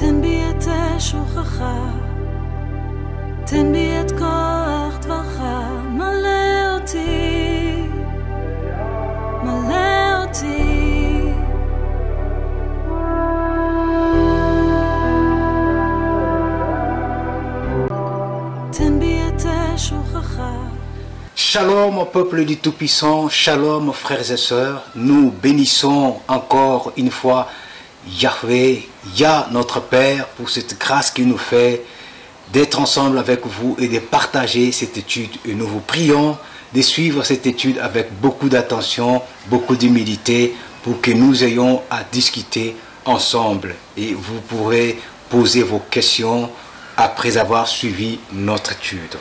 תן בי את אש רוחך, תן בי את כוח דברך, Shalom au peuple du Tout-Puissant, shalom frères et sœurs, nous bénissons encore une fois Yahvé, Yah notre Père, pour cette grâce qu'il nous fait d'être ensemble avec vous et de partager cette étude. Et nous vous prions de suivre cette étude avec beaucoup d'attention, beaucoup d'humilité, pour que nous ayons à discuter ensemble. Et vous pourrez poser vos questions après avoir suivi notre étude.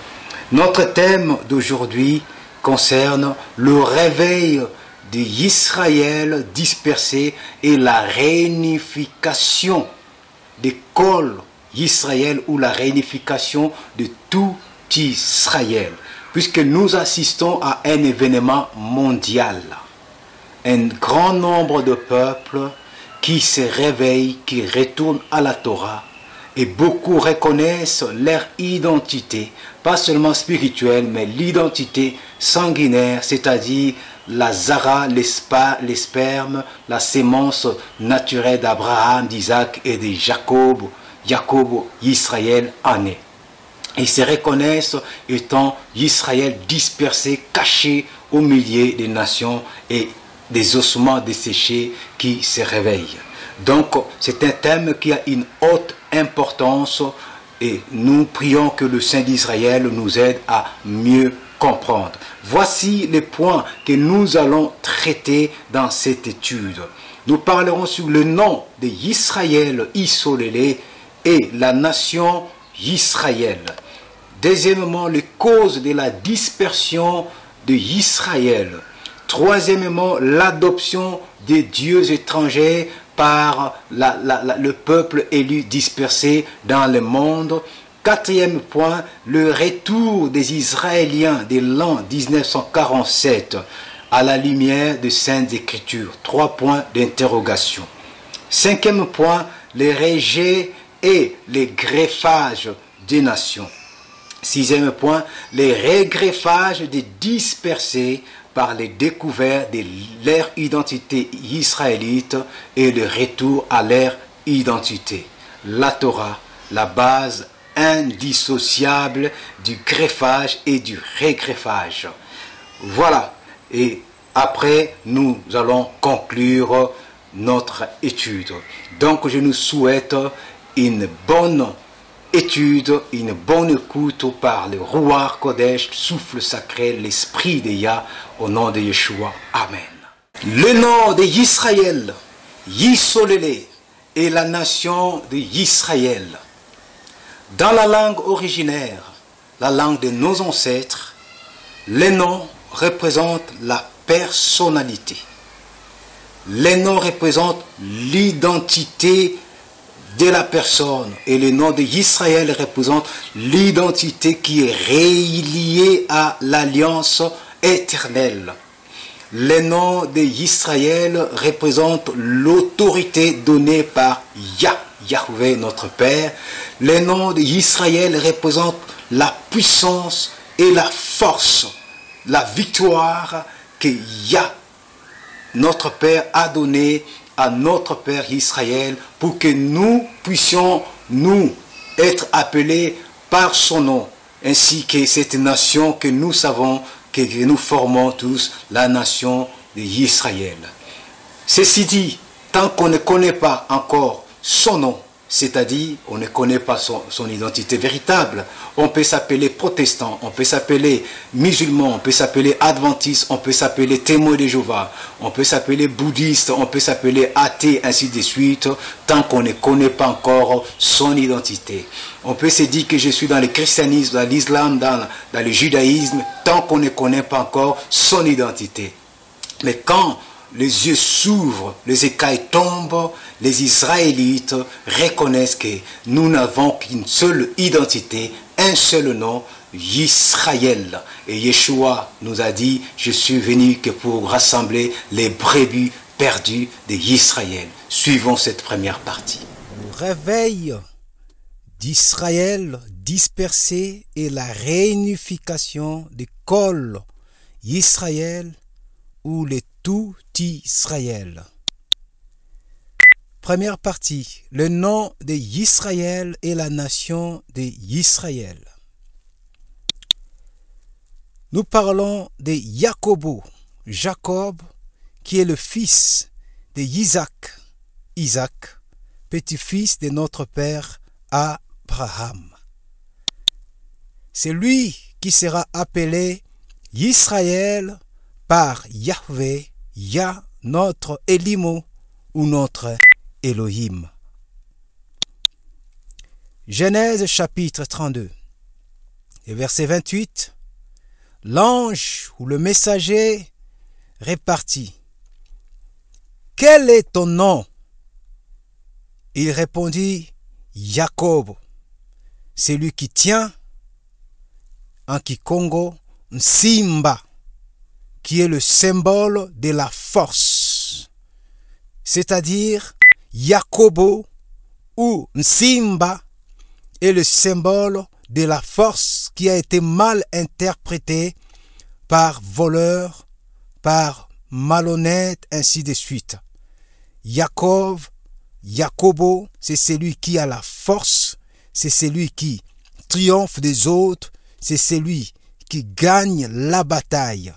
Notre thème d'aujourd'hui concerne le réveil Israël dispersé et la réunification cols Israël ou la réunification de tout Israël. Puisque nous assistons à un événement mondial, un grand nombre de peuples qui se réveillent, qui retournent à la Torah, et beaucoup reconnaissent leur identité, pas seulement spirituelle, mais l'identité sanguinaire, c'est-à-dire la Zara, les, spas spermes, la sémence naturelle d'Abraham, d'Isaac et de Jacob, Jacob, Israël en Ils se reconnaissent étant Israël dispersé, caché au milieu des nations et des ossements desséchés qui se réveillent. Donc c'est un thème qui a une haute importance et nous prions que le Saint d'Israël nous aide à mieux comprendre. Voici les points que nous allons traiter dans cette étude. Nous parlerons sur le nom de Israël Isolélé et la nation Israël. Deuxièmement, les causes de la dispersion de Israël. Troisièmement, l'adoption des dieux étrangers par le peuple élu dispersé dans le monde. Quatrième point, le retour des Israéliens de l'an 1947 à la lumière des Saintes Écritures. Trois points d'interrogation. Cinquième point, les régés et les greffages des nations. Sixième point, les régreffages des dispersés par les découvertes de leur identité israélite et le retour à leur identité. La Torah, la base indissociable du greffage et du régreffage. Voilà, et après nous allons conclure notre étude. Donc je nous souhaite une bonne étude, une bonne écoute par le Rouar Kodesh, souffle sacré, l'esprit Yah. au nom de Yeshua. Amen. Le nom de Israël, Yisolele, est la nation de Israël. Dans la langue originaire, la langue de nos ancêtres, les noms représentent la personnalité. Les noms représentent l'identité de la personne et les noms de Israël représente l'identité qui est reliée à l'alliance éternelle. Les noms de Israël représentent l'autorité donnée par Yah. Yahvé, notre Père. Le nom d'Israël représente la puissance et la force, la victoire que Yah, notre Père, a donnée à notre Père Israël pour que nous puissions, nous, être appelés par son nom, ainsi que cette nation que nous savons, que nous formons tous, la nation d'Israël. Ceci dit, tant qu'on ne connaît pas encore son nom, c'est-à-dire on ne connaît pas son, identité véritable. On peut s'appeler protestant, on peut s'appeler musulman, on peut s'appeler adventiste, on peut s'appeler témoin de Jéhovah, on peut s'appeler bouddhiste, on peut s'appeler athée, ainsi de suite, tant qu'on ne connaît pas encore son identité. On peut se dire que je suis dans le christianisme, dans l'islam, dans le judaïsme, tant qu'on ne connaît pas encore son identité. Mais quand les yeux s'ouvrent, les écailles tombent, les Israélites reconnaissent que nous n'avons qu'une seule identité, un seul nom, Israël. Et Yeshua nous a dit, je suis venu que pour rassembler les brebis perdues d'Israël. Suivons cette première partie. Le réveil d'Israël dispersé et la réunification des cols Israël où les tout Israël. Première partie, le nom de Israël et la nation de Israël. Nous parlons de Jacobo, Jacob, qui est le fils de Isaac, Isaac, petit-fils de notre père Abraham. C'est lui qui sera appelé Israël par Yahvé Ya notre Elimo ou notre Elohim. Genèse chapitre 32 et verset 28. L'ange ou le messager répartit. Quel est ton nom Il répondit Jacob, celui qui tient en Kikongo Simba qui est le symbole de la force, c'est-à-dire Yakobo ou Simba est le symbole de la force qui a été mal interprétée par voleur, par malhonnête, ainsi de suite. Yakov Yakobo, c'est celui qui a la force, c'est celui qui triomphe des autres, c'est celui qui gagne la bataille.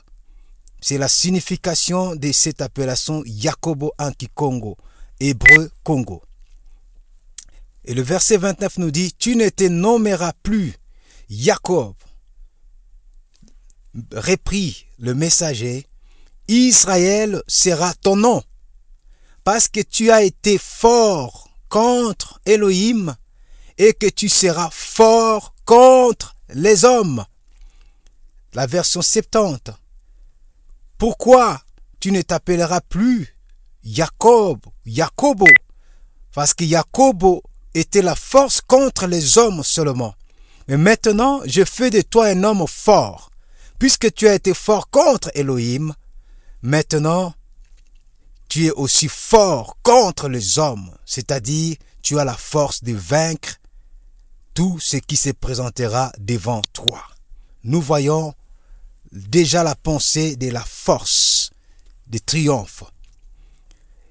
C'est la signification de cette appellation Jacobo antikongo, Congo, hébreu Congo. Et le verset 29 nous dit, tu ne te nommeras plus Jacob, reprit le messager, Israël sera ton nom, parce que tu as été fort contre Elohim et que tu seras fort contre les hommes. La version 70. Pourquoi tu ne t'appelleras plus Jacob, Jacobo Parce que Jacobo était la force contre les hommes seulement. Mais maintenant, je fais de toi un homme fort, puisque tu as été fort contre Elohim. Maintenant, tu es aussi fort contre les hommes, c'est-à-dire tu as la force de vaincre tout ce qui se présentera devant toi. Nous voyons déjà la pensée de la force, de triomphe.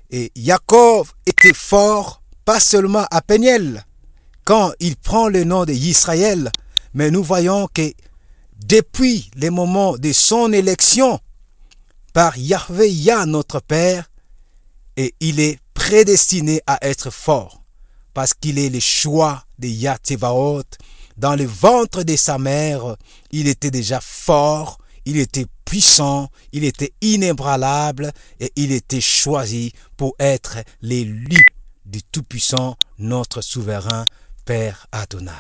Et Jacob était fort, pas seulement à Peniel, quand il prend le nom de Israël, mais nous voyons que depuis le moment de son élection par Yahvé notre Père, et il est prédestiné à être fort, parce qu'il est le choix de Yah Dans le ventre de sa mère, il était déjà fort il était puissant, il était inébranlable et il était choisi pour être l'élu du Tout-Puissant, notre souverain Père Adonai.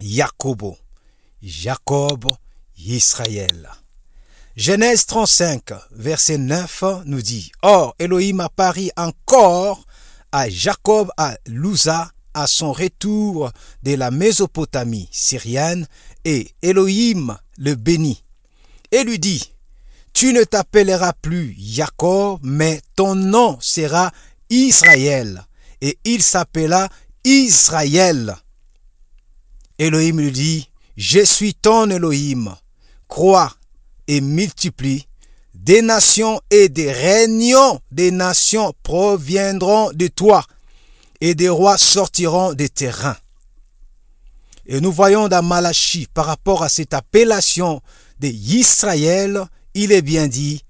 Jacobo, Jacob, Israël. Genèse 35, verset 9 nous dit Or, Elohim apparit encore à Jacob à Lousa à son retour de la Mésopotamie syrienne, et Elohim le bénit et lui dit, Tu ne t'appelleras plus Jacob, mais ton nom sera Israël. Et il s'appela Israël. Elohim lui dit, Je suis ton Elohim. Crois et multiplie. Des nations et des réunions des nations proviendront de toi, et des rois sortiront des terrains. Et nous voyons dans Malachie, par rapport à cette appellation des Israël, il est bien dit,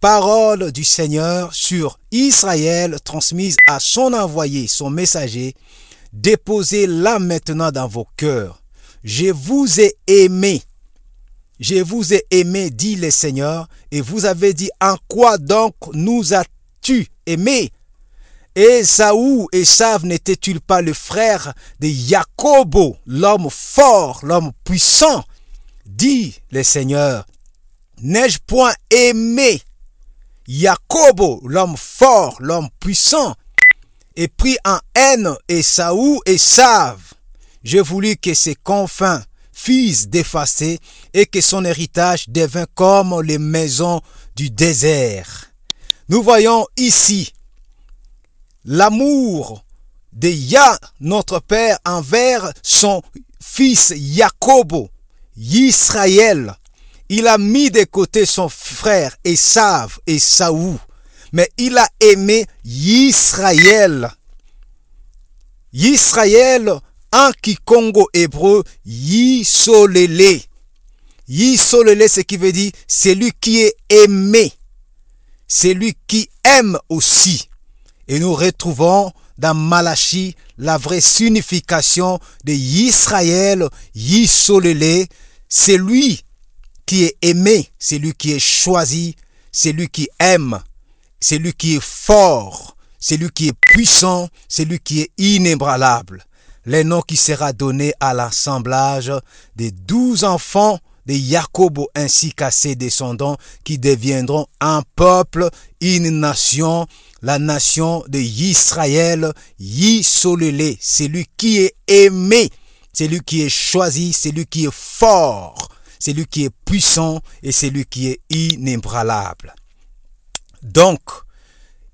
parole du Seigneur sur Israël transmise à son envoyé, son messager, déposez-la maintenant dans vos cœurs. Je vous ai aimé. Je vous ai aimé, dit le Seigneur, et vous avez dit, en quoi donc nous as-tu aimé et Sav nétait ils pas le frère de Jacobo, l'homme fort, l'homme puissant dit le Seigneur, n'ai-je point aimé Jacobo, l'homme fort, l'homme puissant, et pris en haine Saou et Save. J'ai voulu que ses confins fissent d'effacer et que son héritage devint comme les maisons du désert. Nous voyons ici l'amour de Yah, notre Père, envers son fils Jacobo, Israël, il a mis de côté son frère Esav et Saou, mais il a aimé Israël. Israël, en Kikongo hébreu, Yisolele. Yisolele, ce qui veut dire celui qui est aimé, celui qui aime aussi. Et nous retrouvons dans Malachie la vraie signification de Israël, Yisolele, c'est lui qui est aimé, c'est lui qui est choisi, c'est lui qui aime, c'est lui qui est fort, c'est lui qui est puissant, c'est lui qui est inébranlable. Le nom qui sera donné à l'assemblage des douze enfants de Jacob ainsi qu'à ses descendants qui deviendront un peuple, une nation, la nation de Israël, c'est lui qui est aimé, c'est lui qui est choisi, c'est lui qui est fort, c'est lui qui est puissant et c'est lui qui est inébranlable. Donc,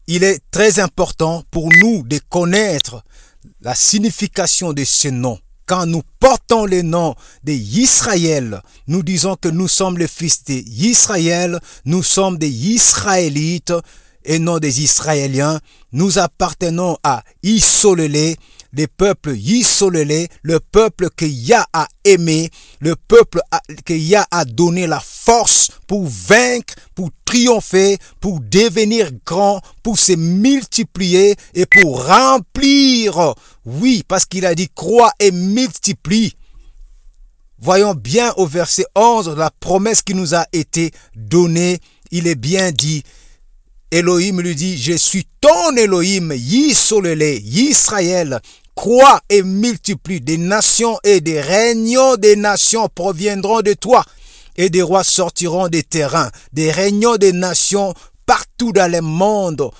il est très important pour nous de connaître la signification de ce nom. Quand nous portons le nom de Israël, nous disons que nous sommes les fils d'Israël, nous sommes des Israélites et non des Israéliens. Nous appartenons à Isolélé, le peuples Yisolele, le peuple que Yah a aimé, le peuple que Yah a donné la force pour vaincre, pour triompher, pour devenir grand, pour se multiplier et pour remplir. Oui, parce qu'il a dit crois et multiplie. Voyons bien au verset 11 la promesse qui nous a été donnée. Il est bien dit. Elohim lui dit, je suis ton Elohim, Yisolele, Israël crois et multiplie. Des nations et des réunions des nations proviendront de toi. Et des rois sortiront des terrains. Des réunions des nations partout dans le monde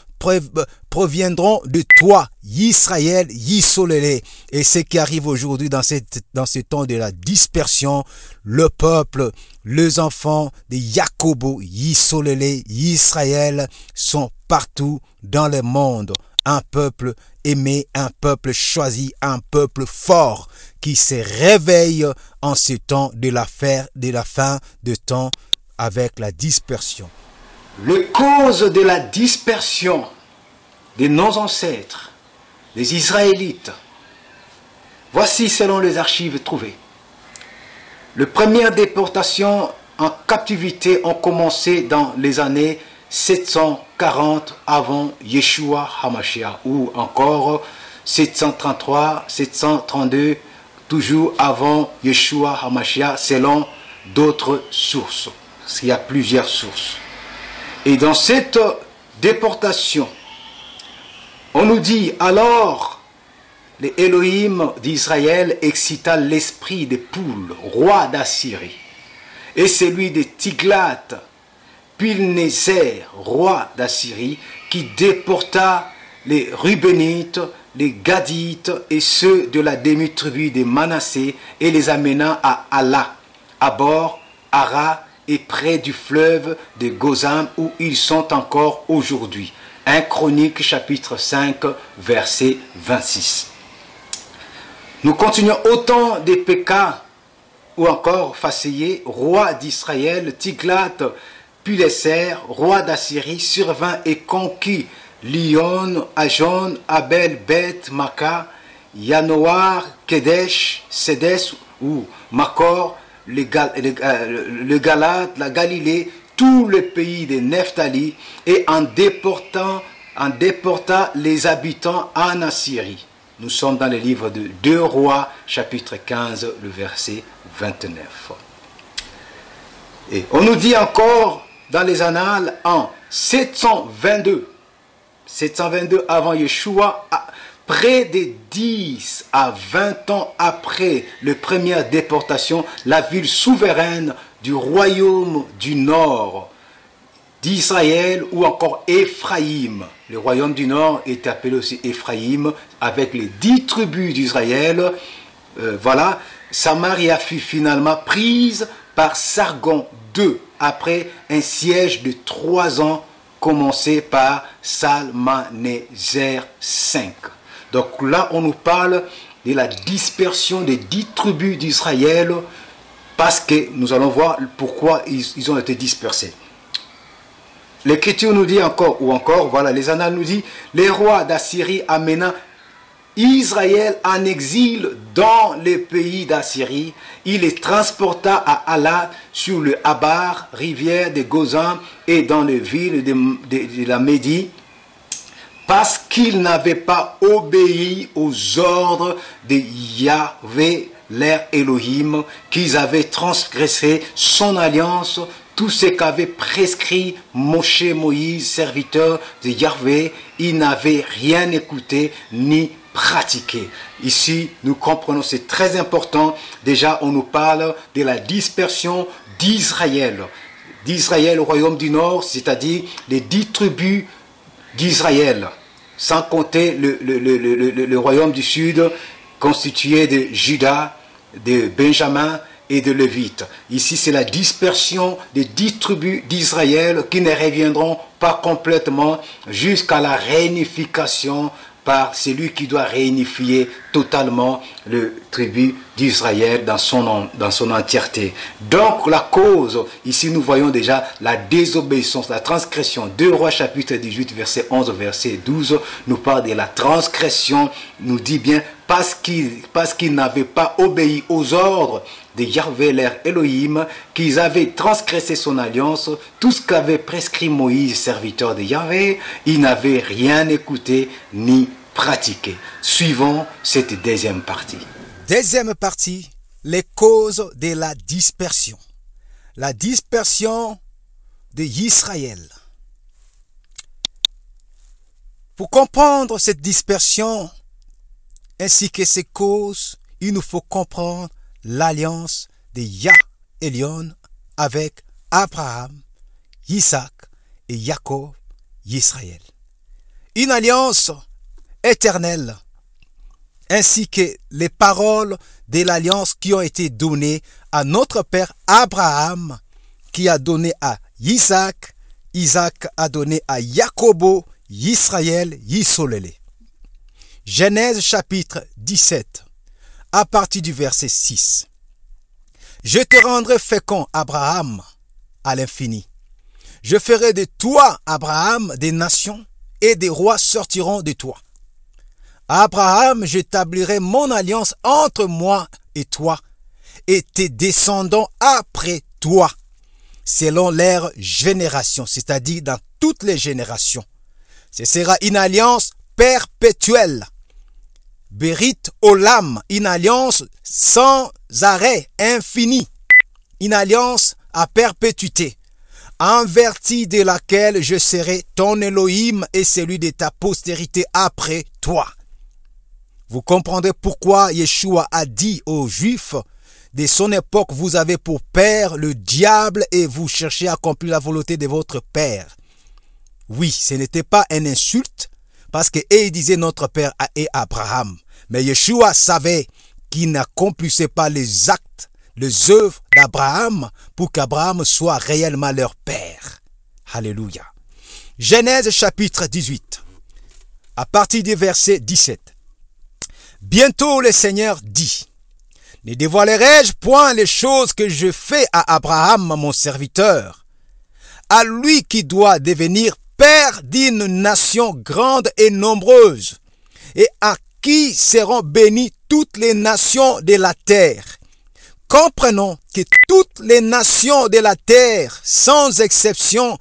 proviendront de toi, Israël, Yisolele. Et ce qui arrive aujourd'hui dans, cette, dans ce temps de la dispersion, le peuple, les enfants de Jacobo, Yisolele, Israël sont partout dans le monde un peuple aimé, un peuple choisi, un peuple fort qui se réveille en ce temps de la, de la fin de temps avec la dispersion. Les causes de la dispersion de nos ancêtres, les Israélites, voici selon les archives trouvées. Les premières déportations en captivité ont commencé dans les années 740 avant Yeshua Hamashiach ou encore 733, 732 toujours avant Yeshua Hamashiach selon d'autres sources. Il y a plusieurs sources. Et dans cette déportation, on nous dit alors les Elohim d'Israël excita l'esprit des poules, roi d'Assyrie, et celui des Tiglath. Pilnézer, roi d'Assyrie, qui déporta les Rubénites, les Gadites et ceux de la demi-tribu des Manassé et les amena à Allah, à bord, Ara et près du fleuve de Gozan où ils sont encore aujourd'hui. 1 Chronique chapitre 5 verset 26. Nous continuons autant des Pékins ou encore Facéier, roi d'Israël, Tiglath Pulesser, roi d'Assyrie, survint et conquit Lyon, Ajon, Abel, Beth, Maca, Yanoar, Kedesh, Sédès ou Makor, le, euh, Galat, la Galilée, tout le pays de Nephtali et en déportant, en déporta les habitants en Assyrie. Nous sommes dans le livre de Deux Rois, chapitre 15, le verset 29. Et on nous dit encore dans les annales en 722. 722 avant Yeshua, près de 10 à 20 ans après la première déportation, la ville souveraine du royaume du nord d'Israël ou encore Éphraïm. Le royaume du nord était appelé aussi Éphraïm avec les dix tribus d'Israël. Euh, voilà, Samaria fut finalement prise par Sargon II après un siège de trois ans commencé par Salmaneser V. Donc là, on nous parle de la dispersion des dix tribus d'Israël parce que nous allons voir pourquoi ils, ont été dispersés. L'Écriture nous dit encore, ou encore, voilà, les annales nous disent, les rois d'Assyrie amena Israël en exil dans le pays d'Assyrie, il les transporta à Allah sur le Habar, rivière de Gozan, et dans les villes de, la Médie, parce qu'ils n'avaient pas obéi aux ordres de Yahvé, leur Elohim, qu'ils avaient transgressé son alliance, tout ce qu'avait prescrit Moshe Moïse, serviteur de Yahvé, ils n'avaient rien écouté ni pratiquer. Ici, nous comprenons, c'est très important. Déjà, on nous parle de la dispersion d'Israël. D'Israël au royaume du Nord, c'est-à-dire les dix tribus d'Israël, sans compter le, le, royaume du Sud constitué de Judas, de Benjamin et de Lévite. Ici, c'est la dispersion des dix tribus d'Israël qui ne reviendront pas complètement jusqu'à la réunification par celui qui doit réunifier totalement le tribu d'Israël dans son, entièreté. Donc la cause, ici nous voyons déjà la désobéissance, la transgression. Deux Rois chapitre 18 verset 11 verset 12 nous parle de la transgression, nous dit bien parce qu'ils n'avaient pas obéi aux ordres de Yahvé leur Elohim, qu'ils avaient transgressé son alliance, tout ce qu'avait prescrit Moïse, serviteur de Yahvé, ils n'avaient rien écouté ni pratiqué. Suivons cette deuxième partie. Deuxième partie, les causes de la dispersion. La dispersion de Israël. Pour comprendre cette dispersion, ainsi que ses causes, il nous faut comprendre l'alliance de Yah Elion avec Abraham, Isaac et Jacob, Israël. Une alliance éternelle, ainsi que les paroles de l'alliance qui ont été données à notre père Abraham, qui a donné à Isaac, Isaac a donné à Jacobo, Israël, Isolele. Genèse chapitre 17, à partir du verset 6. Je te rendrai fécond, Abraham, à l'infini. Je ferai de toi, Abraham, des nations, et des rois sortiront de toi. Abraham, j'établirai mon alliance entre moi et toi, et tes descendants après toi, selon leurs génération, c'est-à-dire dans toutes les générations. Ce sera une alliance perpétuelle. Berit Olam, une alliance sans arrêt, infinie, une alliance à perpétuité, en de laquelle je serai ton Elohim et celui de ta postérité après toi. Vous comprendrez pourquoi Yeshua a dit aux Juifs, de son époque, vous avez pour père le diable et vous cherchez à accomplir la volonté de votre père. Oui, ce n'était pas une insulte, parce que et disait notre père et Abraham. Mais Yeshua savait qu'il n'accomplissait pas les actes, les œuvres d'Abraham pour qu'Abraham soit réellement leur père. Alléluia. Genèse chapitre 18, à partir du verset 17. Bientôt le Seigneur dit, ne dévoilerai-je point les choses que je fais à Abraham, mon serviteur, à lui qui doit devenir père d'une nation grande et nombreuse, et à qui seront bénies toutes les nations de la terre. Comprenons que toutes les nations de la terre, sans exception,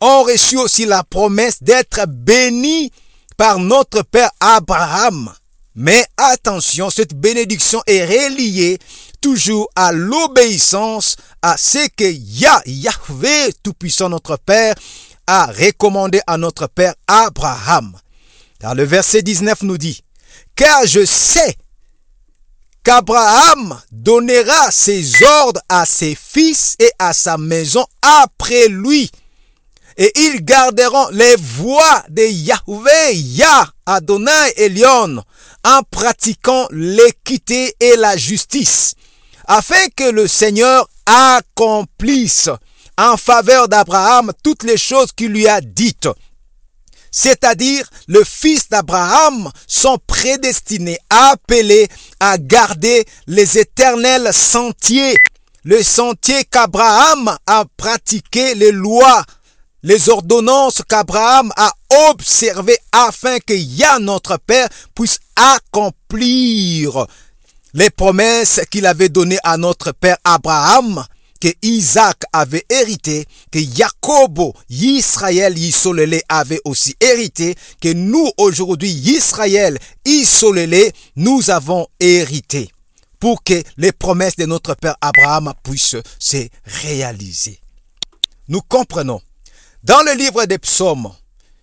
ont reçu aussi la promesse d'être bénies par notre Père Abraham. Mais attention, cette bénédiction est reliée toujours à l'obéissance à ce que Yah, Yahvé, Tout-Puissant notre Père, a recommandé à notre père Abraham. dans le verset 19 nous dit, Car je sais qu'Abraham donnera ses ordres à ses fils et à sa maison après lui. Et ils garderont les voies de Yahweh, Yah, Adonai et Lyon, en pratiquant l'équité et la justice, afin que le Seigneur accomplisse en faveur d'Abraham toutes les choses qu'il lui a dites. C'est-à-dire, le fils d'Abraham sont prédestinés, appelés à garder les éternels sentiers, le sentier qu'Abraham a pratiqué, les lois, les ordonnances qu'Abraham a observées afin que Yah, notre Père, puisse accomplir les promesses qu'il avait données à notre Père Abraham que Isaac avait hérité, que Jacobo, Israël, isolé avait aussi hérité, que nous aujourd'hui, Israël, Isolélé, nous avons hérité pour que les promesses de notre Père Abraham puissent se réaliser. Nous comprenons. Dans le livre des psaumes,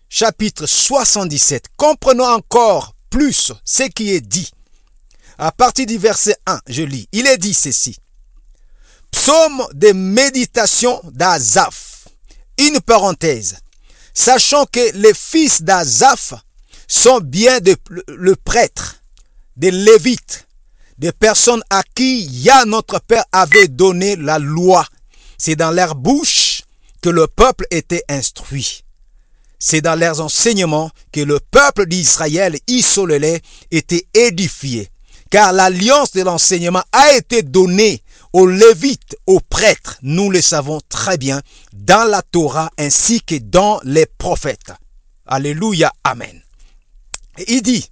chapitre 77, comprenons encore plus ce qui est dit. À partir du verset 1, je lis, il est dit ceci. Psaume des méditations d'Azaph. Une parenthèse. Sachant que les fils d'Azaph sont bien le prêtre, des lévites, des personnes à qui Yah notre Père avait donné la loi. C'est dans leur bouche que le peuple était instruit. C'est dans leurs enseignements que le peuple d'Israël, isolé, était édifié. Car l'alliance de l'enseignement a été donnée aux Lévites, aux prêtres, nous le savons très bien, dans la Torah ainsi que dans les prophètes. Alléluia, Amen. il dit,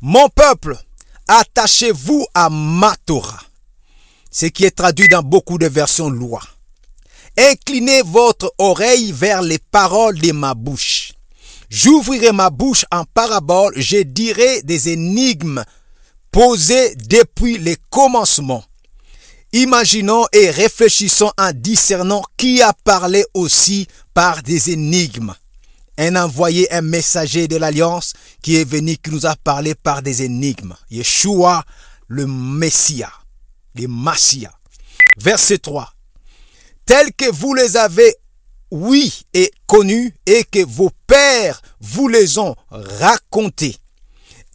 mon peuple, attachez-vous à ma Torah, ce qui est traduit dans beaucoup de versions loi. Inclinez votre oreille vers les paroles de ma bouche. J'ouvrirai ma bouche en parabole, je dirai des énigmes posées depuis les commencements. Imaginons et réfléchissons en discernant qui a parlé aussi par des énigmes. Un envoyé, un messager de l'Alliance qui est venu, qui nous a parlé par des énigmes. Yeshua, le Messia, le Massia. Verset 3. Tels que vous les avez oui et connus et que vos pères vous les ont racontés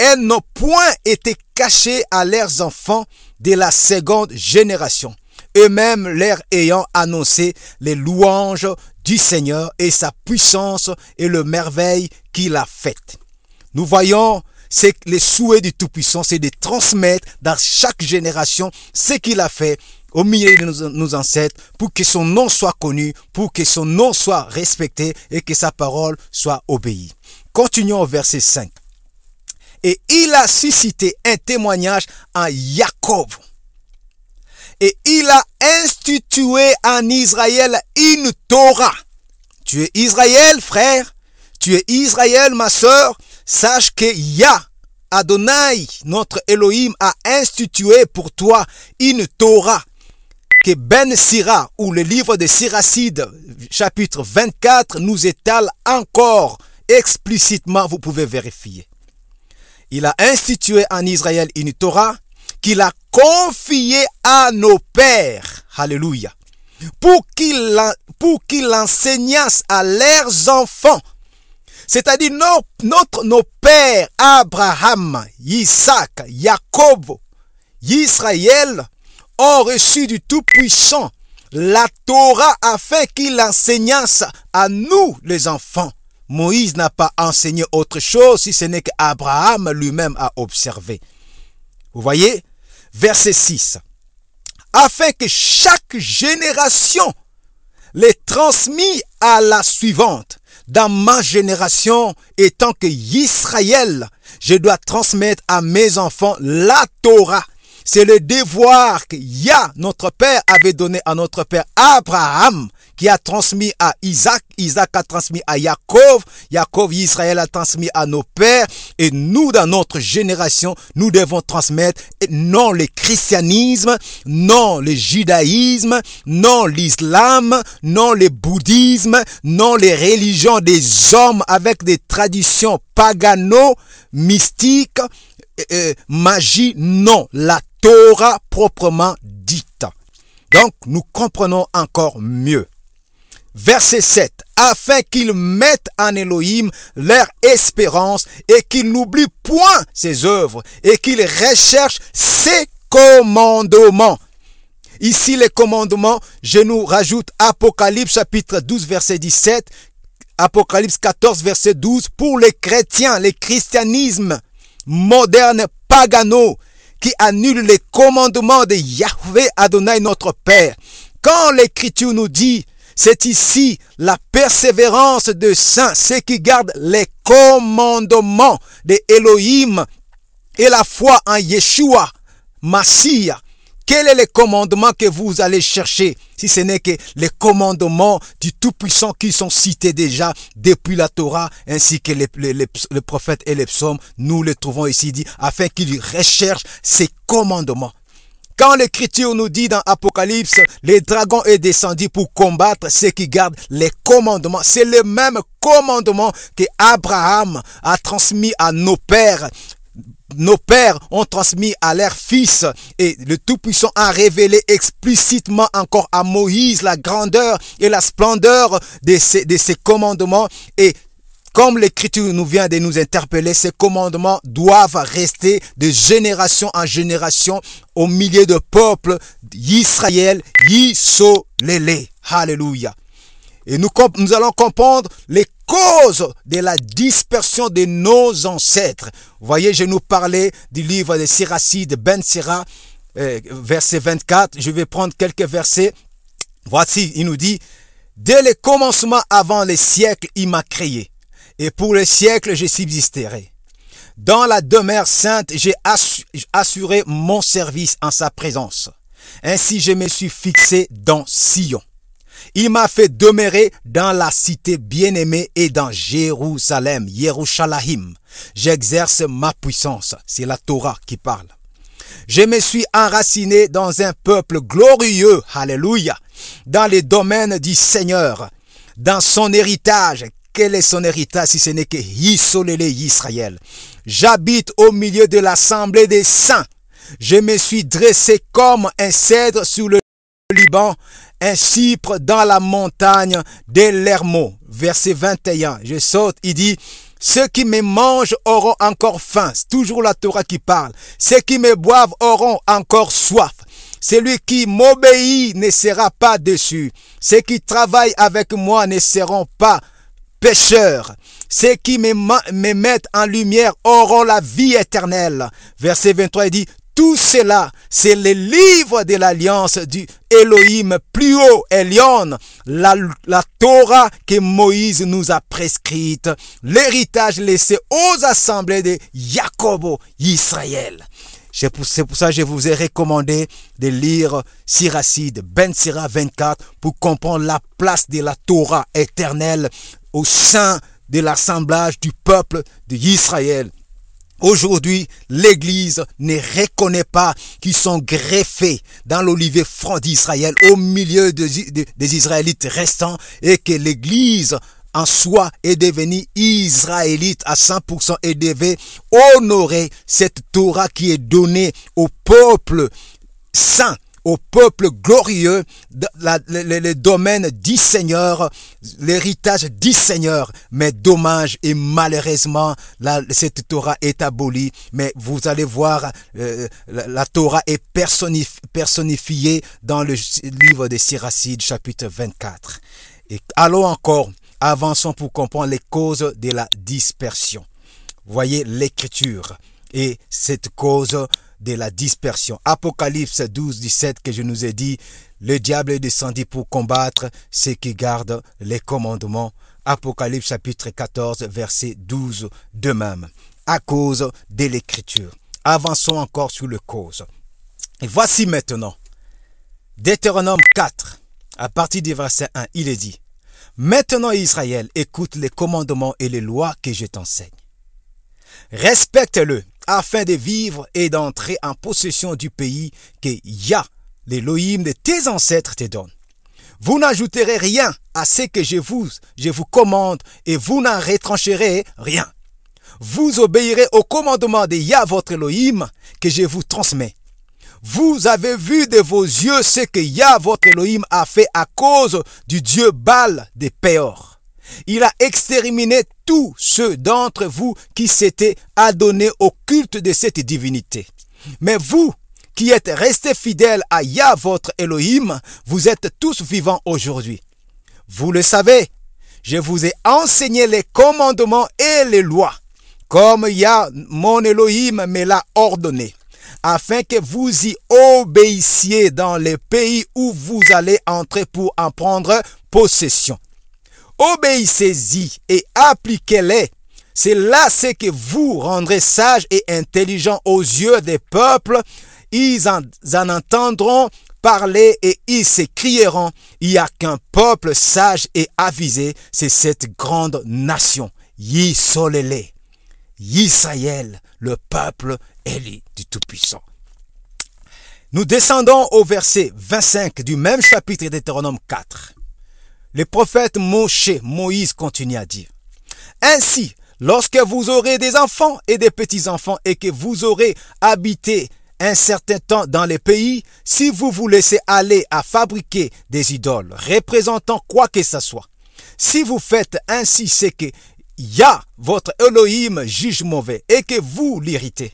et n'ont point été cachés à leurs enfants de la seconde génération, eux-mêmes leur ayant annoncé les louanges du Seigneur et sa puissance et le merveille qu'il a faite. Nous voyons c'est le souhait du Tout-Puissant, c'est de transmettre dans chaque génération ce qu'il a fait au milieu de nos, nos, ancêtres pour que son nom soit connu, pour que son nom soit respecté et que sa parole soit obéie. Continuons au verset 5 et il a suscité un témoignage en Jacob. Et il a institué en Israël une Torah. Tu es Israël, frère. Tu es Israël, ma sœur. Sache que Yah, Adonai, notre Elohim, a institué pour toi une Torah que Ben Sira, ou le livre de Siracide, chapitre 24, nous étale encore explicitement. Vous pouvez vérifier. Il a institué en Israël une Torah qu'il a confiée à nos pères. Alléluia. Pour qu'il pour à leurs enfants. C'est-à-dire nos, notre, nos pères, Abraham, Isaac, Jacob, Israël, ont reçu du Tout-Puissant la Torah afin qu'il enseignasse à nous les enfants. Moïse n'a pas enseigné autre chose si ce n'est qu'Abraham lui-même a observé. Vous voyez Verset 6. Afin que chaque génération les transmise à la suivante. Dans ma génération, étant que Israël, je dois transmettre à mes enfants la Torah. C'est le devoir que Yah, notre père, avait donné à notre père Abraham qui a transmis à Isaac, Isaac a transmis à Yaakov, Yaakov Israël a transmis à nos pères, et nous, dans notre génération, nous devons transmettre non le christianisme, non le judaïsme, non l'islam, non le bouddhisme, non les religions des hommes avec des traditions pagano, mystiques, euh, euh, magie, non, la Torah proprement dite. Donc, nous comprenons encore mieux verset 7, afin qu'ils mettent en Elohim leur espérance et qu'ils n'oublient point ses œuvres et qu'ils recherchent ses commandements. Ici, les commandements, je nous rajoute Apocalypse chapitre 12, verset 17, Apocalypse 14, verset 12, pour les chrétiens, les christianismes modernes pagano qui annulent les commandements de Yahvé Adonai, notre Père. Quand l'Écriture nous dit c'est ici la persévérance de saints, ceux qui gardent les commandements de Elohim et la foi en Yeshua, Massia. Quels est le commandement que vous allez chercher si ce n'est que les commandements du Tout-Puissant qui sont cités déjà depuis la Torah ainsi que les, prophètes et les psaumes Nous les trouvons ici dit afin qu'ils recherchent ces commandements. Quand l'écriture nous dit dans Apocalypse, les dragons est descendu pour combattre ceux qui gardent les commandements. C'est le même commandement que Abraham a transmis à nos pères nos pères ont transmis à leurs fils et le Tout-Puissant a révélé explicitement encore à Moïse la grandeur et la splendeur de ses, commandements et comme l'écriture nous vient de nous interpeller, ces commandements doivent rester de génération en génération au milieu de peuples Israël, isolé. Alléluia. Et nous, allons comprendre les causes de la dispersion de nos ancêtres. Vous voyez, je nous parlais du livre de Siracide Ben Sira, euh, verset 24. Je vais prendre quelques versets. Voici, il nous dit, Dès le commencement avant les siècles, il m'a créé et pour les siècles je subsisterai. Dans la demeure sainte, j'ai assuré mon service en sa présence. Ainsi je me suis fixé dans Sion. Il m'a fait demeurer dans la cité bien-aimée et dans Jérusalem, Yerushalahim. J'exerce ma puissance. C'est la Torah qui parle. Je me suis enraciné dans un peuple glorieux, alléluia, dans les domaines du Seigneur, dans son héritage quel est son héritage si ce n'est que Israël J'habite au milieu de l'assemblée des saints. Je me suis dressé comme un cèdre sur le Liban, un cypre dans la montagne de l'Hermon. Verset 21, je saute, il dit, ceux qui me mangent auront encore faim. C'est toujours la Torah qui parle. Ceux qui me boivent auront encore soif. Celui qui m'obéit ne sera pas déçu. Ceux qui travaillent avec moi ne seront pas pécheurs. Ceux qui me, mettent en lumière auront la vie éternelle. Verset 23 il dit, tout cela, c'est le livre de l'alliance du Elohim plus haut, Elion, la, la, Torah que Moïse nous a prescrite, l'héritage laissé aux assemblées de Jacob, Israël. C'est pour, ça que je vous ai recommandé de lire Siracide, Ben Sira 24, pour comprendre la place de la Torah éternelle au sein de l'assemblage du peuple d'Israël. Aujourd'hui, l'Église ne reconnaît pas qu'ils sont greffés dans l'olivier franc d'Israël au milieu des, des Israélites restants et que l'Église en soi est devenue israélite à 100% et devait honorer cette Torah qui est donnée au peuple saint au peuple glorieux le les, domaines du Seigneur, l'héritage du Seigneur. Mais dommage et malheureusement, cette Torah est abolie. Mais vous allez voir, euh, la, Torah est personnifiée dans le livre de Siracide, chapitre 24. Et allons encore, avançons pour comprendre les causes de la dispersion. Voyez l'écriture et cette cause de la dispersion. Apocalypse 12, 17 que je nous ai dit, le diable est descendu pour combattre ceux qui gardent les commandements. Apocalypse chapitre 14, verset 12 de même, à cause de l'écriture. Avançons encore sur le cause. Et voici maintenant, Deutéronome 4, à partir du verset 1, il est dit, Maintenant Israël, écoute les commandements et les lois que je t'enseigne. Respecte-le afin de vivre et d'entrer en possession du pays que Yah, l'Élohim de tes ancêtres, te donne. Vous n'ajouterez rien à ce que je vous, je vous commande et vous n'en retrancherez rien. Vous obéirez au commandement de Yah, votre Elohim, que je vous transmets. Vous avez vu de vos yeux ce que Yah, votre Elohim, a fait à cause du dieu Baal des Péor. Il a exterminé tous ceux d'entre vous qui s'étaient adonnés au culte de cette divinité. Mais vous, qui êtes restés fidèles à Yah, votre Elohim, vous êtes tous vivants aujourd'hui. Vous le savez, je vous ai enseigné les commandements et les lois, comme Yah, mon Elohim, me l'a ordonné, afin que vous y obéissiez dans les pays où vous allez entrer pour en prendre possession obéissez-y et appliquez-les. C'est là ce que vous rendrez sage et intelligent aux yeux des peuples. Ils en, entendront parler et ils s'écrieront, il n'y a qu'un peuple sage et avisé, c'est cette grande nation, Yisolele, Yisrael, le peuple élu du Tout-Puissant. Nous descendons au verset 25 du même chapitre d'Hétéronome 4. Le prophète Moïse continue à dire. Ainsi, lorsque vous aurez des enfants et des petits-enfants et que vous aurez habité un certain temps dans les pays, si vous vous laissez aller à fabriquer des idoles représentant quoi que ce soit, si vous faites ainsi ce que Yah, votre Elohim, juge mauvais et que vous l'irritez,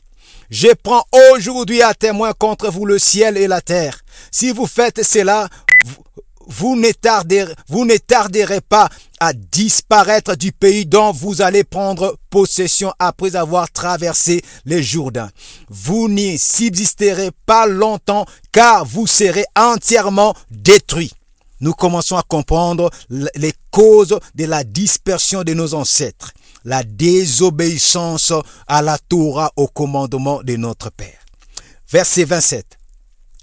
je prends aujourd'hui à témoin contre vous le ciel et la terre. Si vous faites cela, vous, vous ne tarderez pas à disparaître du pays dont vous allez prendre possession après avoir traversé les Jourdains. Vous n'y subsisterez pas longtemps car vous serez entièrement détruits. Nous commençons à comprendre les causes de la dispersion de nos ancêtres, la désobéissance à la Torah au commandement de notre Père. Verset 27.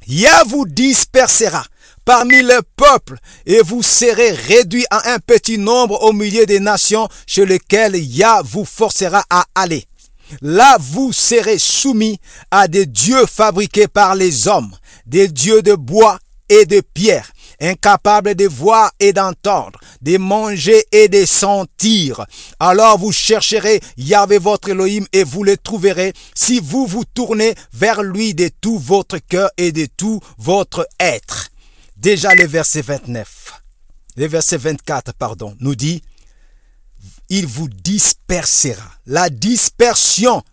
Yah vous dispersera parmi les peuples, et vous serez réduits à un petit nombre au milieu des nations chez lesquelles Yah vous forcera à aller. Là, vous serez soumis à des dieux fabriqués par les hommes, des dieux de bois et de pierre, incapables de voir et d'entendre, de manger et de sentir. Alors vous chercherez Yahvé votre Elohim et vous le trouverez si vous vous tournez vers lui de tout votre cœur et de tout votre être. Déjà le verset 29, le verset 24, pardon, nous dit, il vous dispersera. La dispersion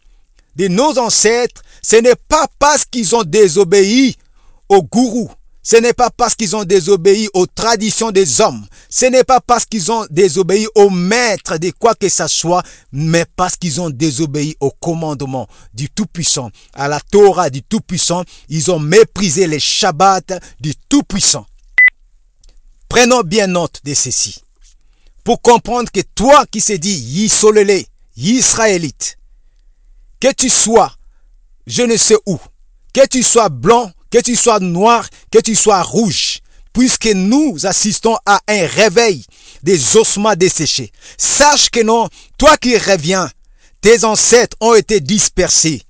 de nos ancêtres, ce n'est pas parce qu'ils ont désobéi au gourou, ce n'est pas parce qu'ils ont désobéi aux traditions des hommes. Ce n'est pas parce qu'ils ont désobéi au maître de quoi que ce soit, mais parce qu'ils ont désobéi au commandement du Tout-Puissant, à la Torah du Tout-Puissant. Ils ont méprisé les Shabbats du Tout-Puissant. Prenons bien note de ceci. Pour comprendre que toi qui se dit Yisolele, Israélite, que tu sois je ne sais où, que tu sois blanc, que tu sois noir, que tu sois rouge, puisque nous assistons à un réveil des ossements desséchés. Sache que non, toi qui reviens, tes ancêtres ont été dispersés,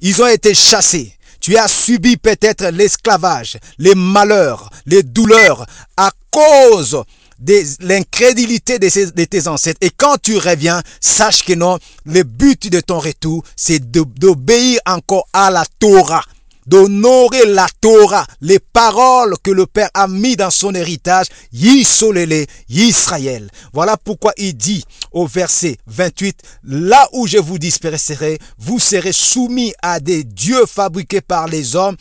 ils ont été chassés. Tu as subi peut-être l'esclavage, les malheurs, les douleurs à cause de l'incrédulité de, tes ancêtres. Et quand tu reviens, sache que non, le but de ton retour, c'est d'obéir encore à la Torah d'honorer la Torah, les paroles que le Père a mis dans son héritage, Yisolele, Israël. Voilà pourquoi il dit au verset 28, là où je vous disperserai, vous serez soumis à des dieux fabriqués par les hommes,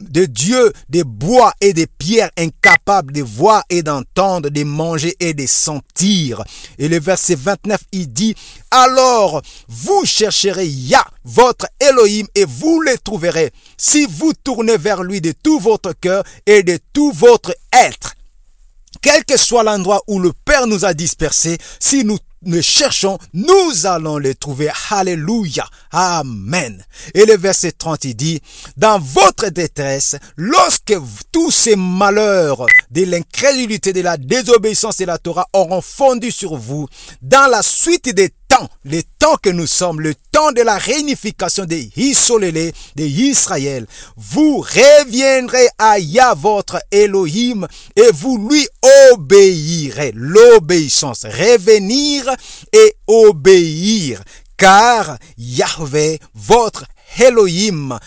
de Dieu des bois et des pierres incapables de voir et d'entendre, de manger et de sentir. Et le verset 29, il dit, alors vous chercherez Yah, votre Elohim, et vous le trouverez, si vous tournez vers lui de tout votre cœur et de tout votre être. Quel que soit l'endroit où le Père nous a dispersés, si nous nous cherchons, nous allons les trouver. Alléluia. Amen. Et le verset 30, dit, dans votre détresse, lorsque tous ces malheurs de l'incrédulité, de la désobéissance et de la Torah auront fondu sur vous, dans la suite des le temps que nous sommes, le temps de la réunification des Isolélés, des Israël. Vous reviendrez à Yah votre Elohim et vous lui obéirez. L'obéissance, revenir et obéir. Car Yahvé, votre Elohim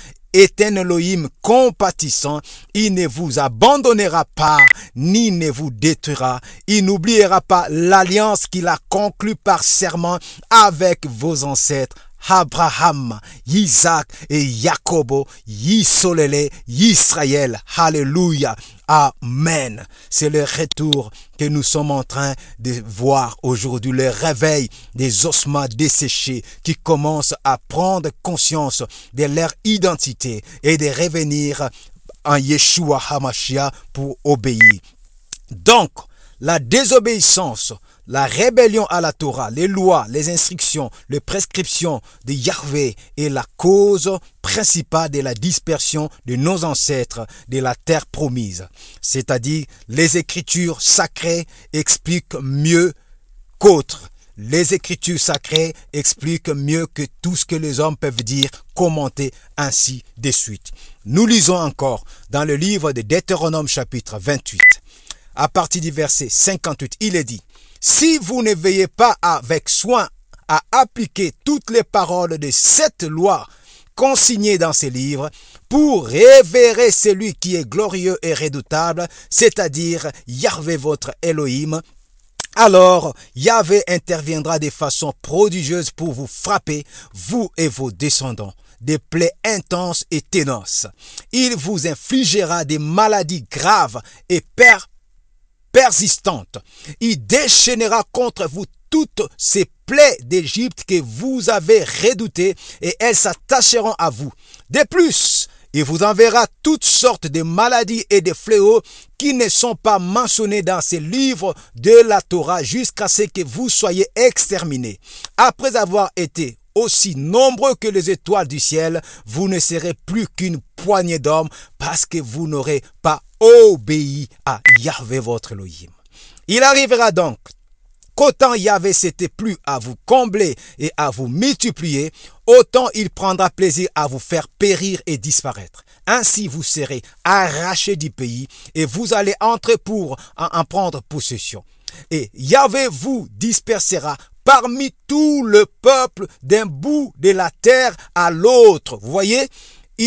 un Elohim compatissant, il ne vous abandonnera pas, ni ne vous détruira. Il n'oubliera pas l'alliance qu'il a conclue par serment avec vos ancêtres. Abraham, Isaac et Jacobo, Yisolele, Israël. Alléluia. Amen. C'est le retour que nous sommes en train de voir aujourd'hui, le réveil des osmas desséchés qui commencent à prendre conscience de leur identité et de revenir en Yeshua Hamashia pour obéir. Donc, la désobéissance la rébellion à la Torah, les lois, les instructions, les prescriptions de Yahvé est la cause principale de la dispersion de nos ancêtres de la terre promise. C'est-à-dire, les écritures sacrées expliquent mieux qu'autres. Les écritures sacrées expliquent mieux que tout ce que les hommes peuvent dire, commenter ainsi de suite. Nous lisons encore dans le livre de Deutéronome chapitre 28. À partir du verset 58, il est dit, si vous ne veillez pas avec soin à appliquer toutes les paroles de cette loi consignée dans ces livres, pour révérer celui qui est glorieux et redoutable, c'est-à-dire Yahvé votre Elohim, alors Yahvé interviendra de façon prodigieuse pour vous frapper, vous et vos descendants des plaies intenses et tenaces. Il vous infligera des maladies graves et perpétuelles persistante. Il déchaînera contre vous toutes ces plaies d'Égypte que vous avez redoutées et elles s'attacheront à vous. De plus, il vous enverra toutes sortes de maladies et de fléaux qui ne sont pas mentionnés dans ces livres de la Torah jusqu'à ce que vous soyez exterminés. Après avoir été aussi nombreux que les étoiles du ciel, vous ne serez plus qu'une poignée d'hommes parce que vous n'aurez pas à Yahvé votre Elohim. Il arrivera donc qu'autant Yahvé s'était plus à vous combler et à vous multiplier, autant il prendra plaisir à vous faire périr et disparaître. Ainsi vous serez arrachés du pays et vous allez entrer pour en prendre possession. Et Yahvé vous dispersera parmi tout le peuple d'un bout de la terre à l'autre. Vous voyez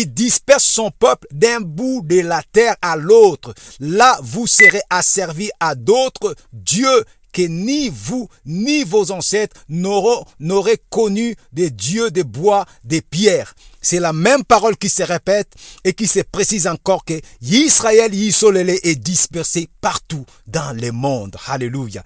il disperse son peuple d'un bout de la terre à l'autre. Là, vous serez asservis à d'autres dieux que ni vous ni vos ancêtres n'aurez connu des dieux de bois, des pierres. C'est la même parole qui se répète et qui se précise encore que Israël isolé est dispersé partout dans le monde. Alléluia.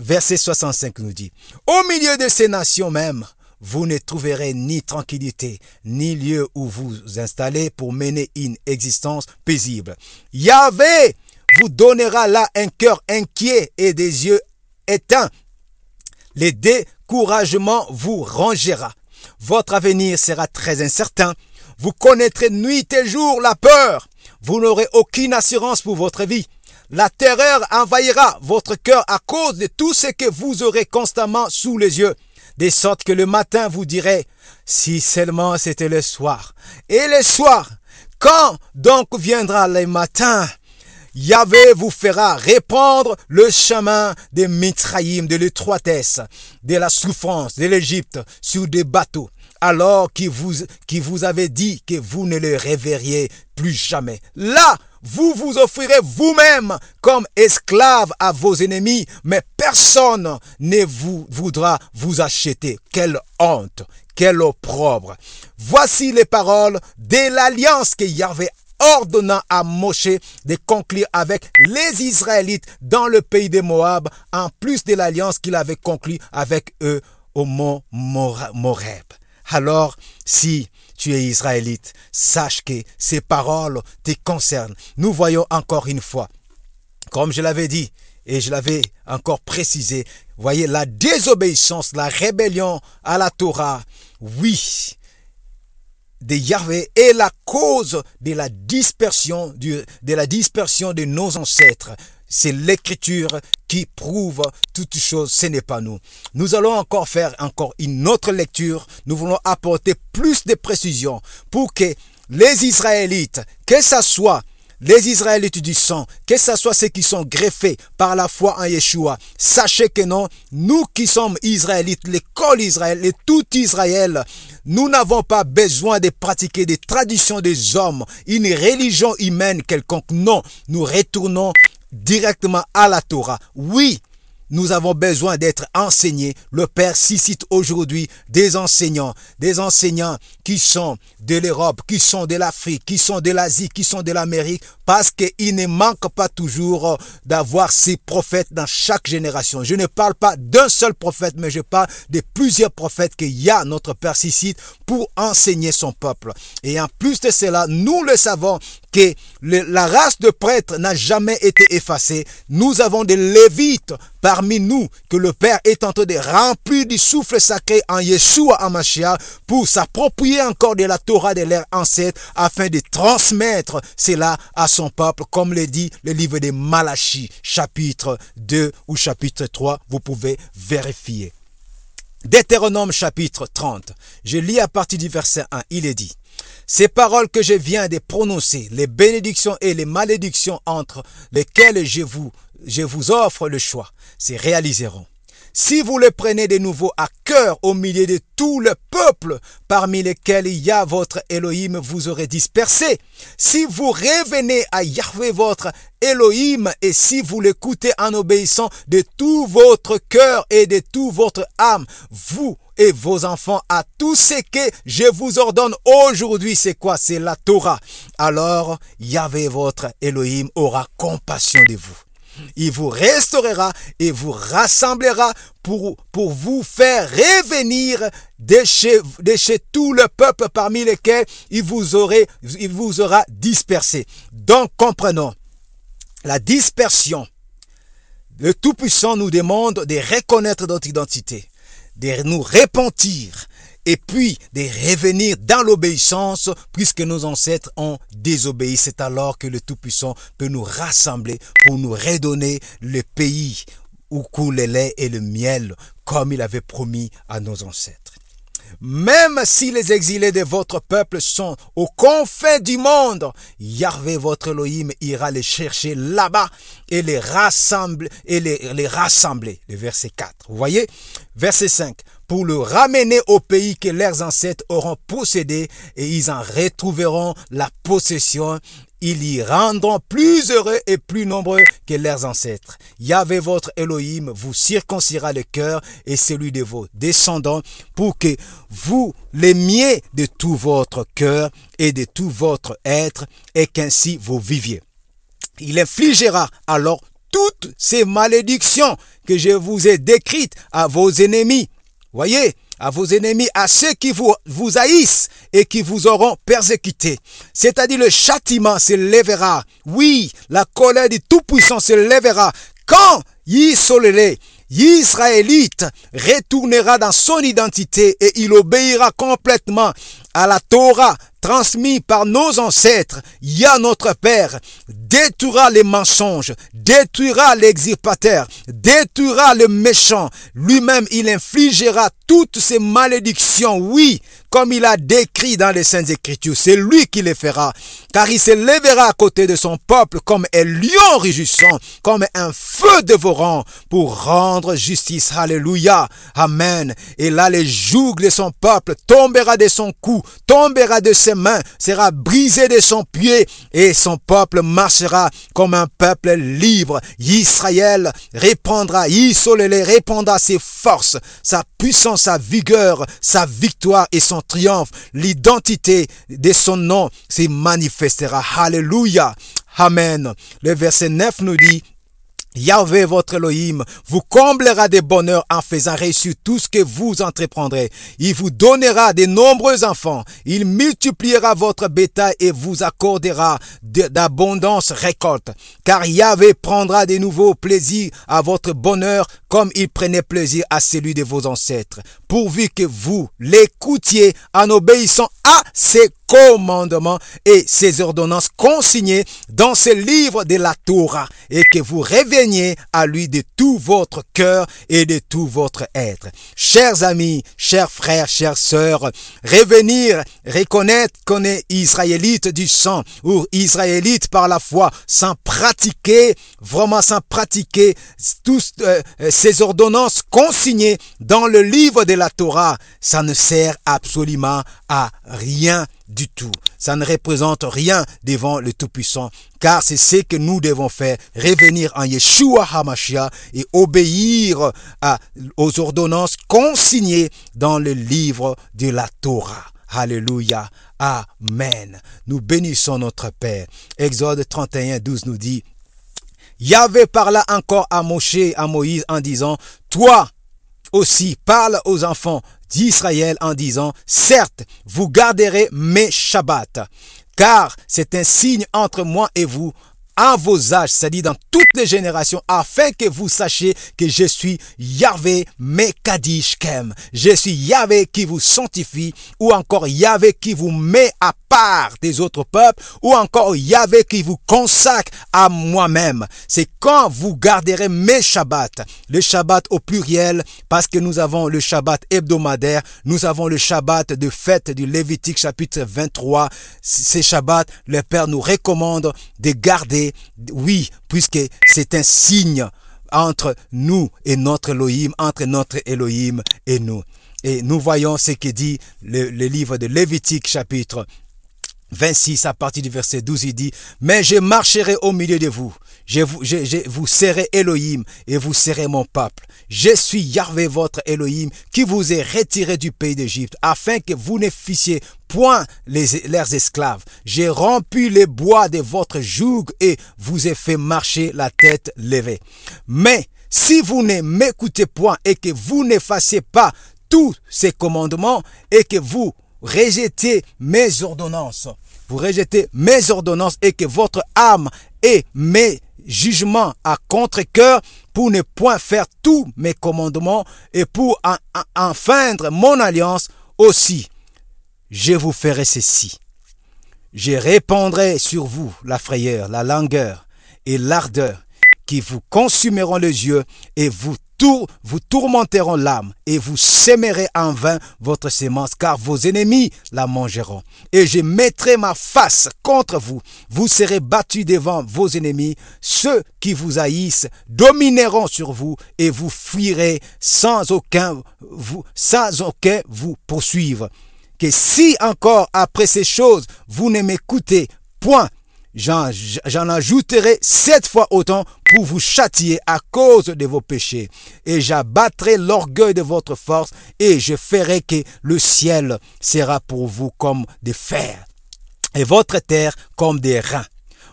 Verset 65 nous dit, au milieu de ces nations même, vous ne trouverez ni tranquillité, ni lieu où vous installer pour mener une existence paisible. Yahvé vous donnera là un cœur inquiet et des yeux éteints. Le découragement vous rangera. Votre avenir sera très incertain. Vous connaîtrez nuit et jour la peur. Vous n'aurez aucune assurance pour votre vie. La terreur envahira votre cœur à cause de tout ce que vous aurez constamment sous les yeux de sorte que le matin vous dirait, si seulement c'était le soir. Et le soir, quand donc viendra le matin, Yahvé vous fera répandre le chemin des Mitraïm, de l'étroitesse, de la souffrance de l'Égypte sur des bateaux, alors qu'il vous, qui vous avait dit que vous ne le reverriez plus jamais. Là, vous vous offrirez vous-même comme esclave à vos ennemis, mais personne ne vous voudra vous acheter. Quelle honte, quel opprobre. Voici les paroles de l'alliance que Yahvé ordonnant à Moshe de conclure avec les Israélites dans le pays des Moab, en plus de l'alliance qu'il avait conclue avec eux au mont Moreb. Alors, si tu es israélite, sache que ces paroles te concernent. Nous voyons encore une fois, comme je l'avais dit, et je l'avais encore précisé, voyez, la désobéissance, la rébellion à la Torah, oui, de Yahvé est la cause de la dispersion, de la dispersion de nos ancêtres. C'est l'écriture qui prouve toutes choses, ce n'est pas nous. Nous allons encore faire encore une autre lecture. Nous voulons apporter plus de précisions pour que les Israélites, que ce soit les Israélites du sang, que ce soit ceux qui sont greffés par la foi en Yeshua, sachez que non, nous qui sommes Israélites, l'école Israël et tout Israël, nous n'avons pas besoin de pratiquer des traditions des hommes, une religion humaine quelconque. Non, nous retournons directement à la Torah. Oui, nous avons besoin d'être enseignés. Le Père suscite aujourd'hui des enseignants, des enseignants qui sont de l'Europe, qui sont de l'Afrique, qui sont de l'Asie, qui sont de l'Amérique parce qu'il ne manque pas toujours euh, d'avoir ses prophètes dans chaque génération. Je ne parle pas d'un seul prophète, mais je parle de plusieurs prophètes qu'il y a notre Père Sicite pour enseigner son peuple. Et en plus de cela, nous le savons que la race de prêtres n'a jamais été effacée. Nous avons des lévites parmi nous que le Père est en train de remplir du souffle sacré en Yeshua Amashia pour s'approprier encore de la Torah de leurs ancêtres afin de transmettre cela à son peuple, comme le dit le livre des Malachie, chapitre 2 ou chapitre 3, vous pouvez vérifier. Deutéronome chapitre 30, je lis à partir du verset 1, il est dit, ces paroles que je viens de prononcer, les bénédictions et les malédictions entre lesquelles je vous, je vous offre le choix, se réaliseront. Si vous le prenez de nouveau à cœur au milieu de tout le peuple parmi lesquels il y a votre Elohim vous aurez dispersé, si vous revenez à Yahvé votre Elohim et si vous l'écoutez en obéissant de tout votre cœur et de tout votre âme, vous et vos enfants à tout ce que je vous ordonne aujourd'hui, c'est quoi C'est la Torah. Alors, Yahvé votre Elohim aura compassion de vous. Il vous restaurera et vous rassemblera pour, vous faire revenir de chez, tout le peuple parmi lesquels il vous, aura dispersé. Donc comprenons la dispersion. Le Tout-Puissant nous demande de reconnaître notre identité, de nous repentir, et puis de revenir dans l'obéissance puisque nos ancêtres ont désobéi. C'est alors que le Tout-Puissant peut nous rassembler pour nous redonner le pays où coule le lait et le miel comme il avait promis à nos ancêtres. Même si les exilés de votre peuple sont au confins du monde, Yahvé votre Elohim ira les chercher là-bas et les rassembler et les, les rassembler. Le verset 4. Vous voyez? Verset 5 pour le ramener au pays que leurs ancêtres auront possédé et ils en retrouveront la possession ils y rendront plus heureux et plus nombreux que leurs ancêtres. Yahvé votre Elohim vous circoncira le cœur et celui de vos descendants pour que vous l'aimiez de tout votre cœur et de tout votre être et qu'ainsi vous viviez. Il infligera alors toutes ces malédictions que je vous ai décrites à vos ennemis Voyez, à vos ennemis, à ceux qui vous, vous haïssent et qui vous auront persécutés. C'est-à-dire le châtiment se lèvera. Oui, la colère du Tout-Puissant se lèvera quand y soleil Israélite retournera dans son identité et il obéira complètement à la Torah transmise par nos ancêtres, Yah notre Père, détruira les mensonges, détruira l'exirpateur, détruira le méchant. Lui-même, il infligera toutes ses malédictions. Oui, comme il a décrit dans les Saintes Écritures. C'est lui qui les fera, car il se lèvera à côté de son peuple comme un lion rugissant, comme un feu dévorant, pour rendre justice. Alléluia. Amen. Et là, les jougs de son peuple tombera de son cou, tombera de ses mains, sera brisé de son pied, et son peuple marchera comme un peuple libre. Israël répandra, Isolé répandra ses forces, sa puissance, sa vigueur, sa victoire et son triomphe, l'identité de son nom se manifestera. Alléluia. Amen. Le verset 9 nous dit, Yahvé votre Elohim vous comblera de bonheur en faisant réussir tout ce que vous entreprendrez. Il vous donnera de nombreux enfants. Il multipliera votre bétail et vous accordera d'abondance récolte. Car Yahvé prendra de nouveaux plaisirs à votre bonheur comme il prenait plaisir à celui de vos ancêtres, pourvu que vous l'écoutiez en obéissant à ses commandements et ses ordonnances consignées dans ce livre de la Torah, et que vous reveniez à lui de tout votre cœur et de tout votre être. Chers amis, chers frères, chers sœurs, revenir, reconnaître qu'on est israélite du sang ou israélite par la foi, sans pratiquer, vraiment sans pratiquer tous euh, ces ordonnances consignées dans le livre de la Torah, ça ne sert absolument à rien du tout. Ça ne représente rien devant le Tout-Puissant, car c'est ce que nous devons faire, revenir en Yeshua Hamashiach et obéir aux ordonnances consignées dans le livre de la Torah. Alléluia. Amen. Nous bénissons notre Père. Exode 31, 12 nous dit, Yahvé parla encore à Moshe, à Moïse en disant, Toi aussi parle aux enfants d'Israël en disant, Certes, vous garderez mes Shabbats, car c'est un signe entre moi et vous, à vos âges, c'est-à-dire dans toutes les générations, afin que vous sachiez que je suis Yahvé Kem. Je suis Yahvé qui vous sanctifie, ou encore Yahvé qui vous met à part des autres peuples, ou encore Yahvé qui vous consacre à moi-même. C'est quand vous garderez mes Shabbats, le Shabbat au pluriel, parce que nous avons le Shabbat hebdomadaire, nous avons le Shabbat de fête du Lévitique chapitre 23. Ces Shabbats, le Père nous recommande de garder oui, puisque c'est un signe entre nous et notre Elohim, entre notre Elohim et nous. Et nous voyons ce que dit le, le livre de Lévitique chapitre 26 à partir du verset 12, il dit, Mais je marcherai au milieu de vous je vous, je, vous serez Elohim et vous serez mon peuple. Je suis Yahvé votre Elohim qui vous est retiré du pays d'Égypte afin que vous ne fissiez point les, leurs esclaves. J'ai rompu les bois de votre joug et vous ai fait marcher la tête levée. Mais si vous ne m'écoutez point et que vous ne pas tous ces commandements et que vous rejetez mes ordonnances, vous rejetez mes ordonnances et que votre âme et mes jugement à contre coeur pour ne point faire tous mes commandements et pour en, mon alliance aussi. Je vous ferai ceci. Je répandrai sur vous la frayeur, la langueur et l'ardeur qui vous consumeront les yeux et vous vous tourmenteront l'âme et vous sèmerez en vain votre sémence, car vos ennemis la mangeront. Et je mettrai ma face contre vous. Vous serez battus devant vos ennemis. Ceux qui vous haïssent domineront sur vous et vous fuirez sans aucun vous, sans aucun vous poursuivre. Que si encore après ces choses vous ne m'écoutez point, j'en ajouterai sept fois autant pour vous châtier à cause de vos péchés. Et j'abattrai l'orgueil de votre force et je ferai que le ciel sera pour vous comme des fers et votre terre comme des reins.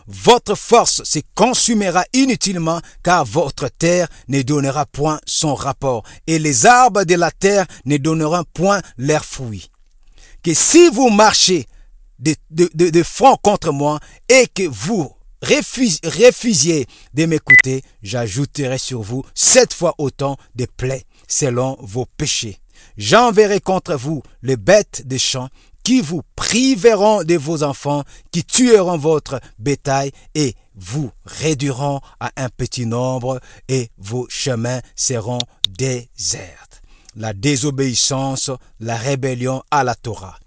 Votre force se consumera inutilement car votre terre ne donnera point son rapport et les arbres de la terre ne donneront point leurs fruits. Que si vous marchez de, de, front contre moi et que vous refusiez de m'écouter, j'ajouterai sur vous sept fois autant de plaies selon vos péchés. J'enverrai contre vous les bêtes des champs qui vous priveront de vos enfants, qui tueront votre bétail et vous réduiront à un petit nombre et vos chemins seront déserts. La désobéissance, la rébellion à la Torah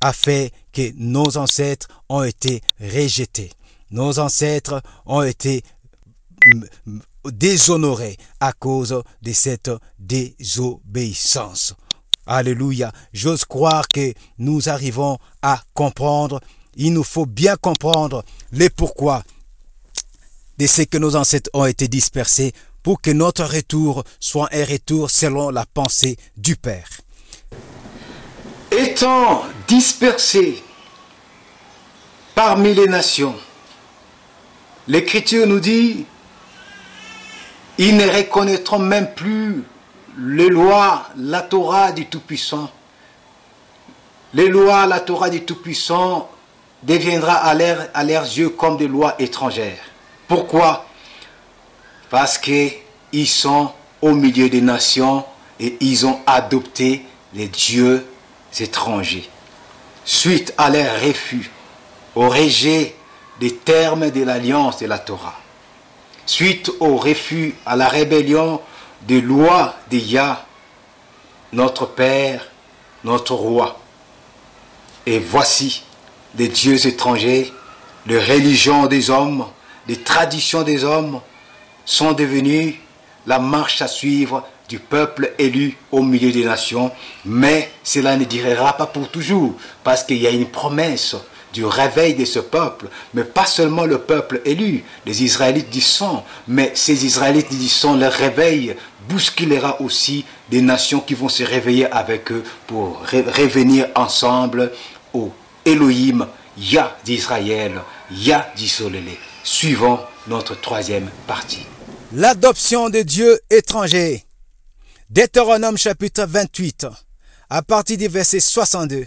a fait que nos ancêtres ont été rejetés. Nos ancêtres ont été déshonorés à cause de cette désobéissance. Alléluia. J'ose croire que nous arrivons à comprendre. Il nous faut bien comprendre les pourquoi de ce que nos ancêtres ont été dispersés pour que notre retour soit un retour selon la pensée du Père étant dispersés parmi les nations, l'Écriture nous dit, ils ne reconnaîtront même plus les lois, la Torah du Tout-Puissant. Les lois, la Torah du Tout-Puissant deviendra à, à leurs yeux comme des lois étrangères. Pourquoi Parce qu'ils sont au milieu des nations et ils ont adopté les dieux étrangers suite à leur refus au rejet des termes de l'alliance de la Torah, suite au refus à la rébellion des lois de Yah, notre Père, notre Roi. Et voici les dieux étrangers, les religions des hommes, les traditions des hommes sont devenues la marche à suivre du peuple élu au milieu des nations, mais cela ne durera pas pour toujours, parce qu'il y a une promesse du réveil de ce peuple, mais pas seulement le peuple élu, les Israélites du sang, mais ces Israélites du sang, le réveil bousculera aussi des nations qui vont se réveiller avec eux pour revenir ensemble au Elohim, Yah d'Israël, Yah disolé, Suivons notre troisième partie. L'adoption de Dieu étranger. Deutéronome chapitre 28, à partir du verset 62.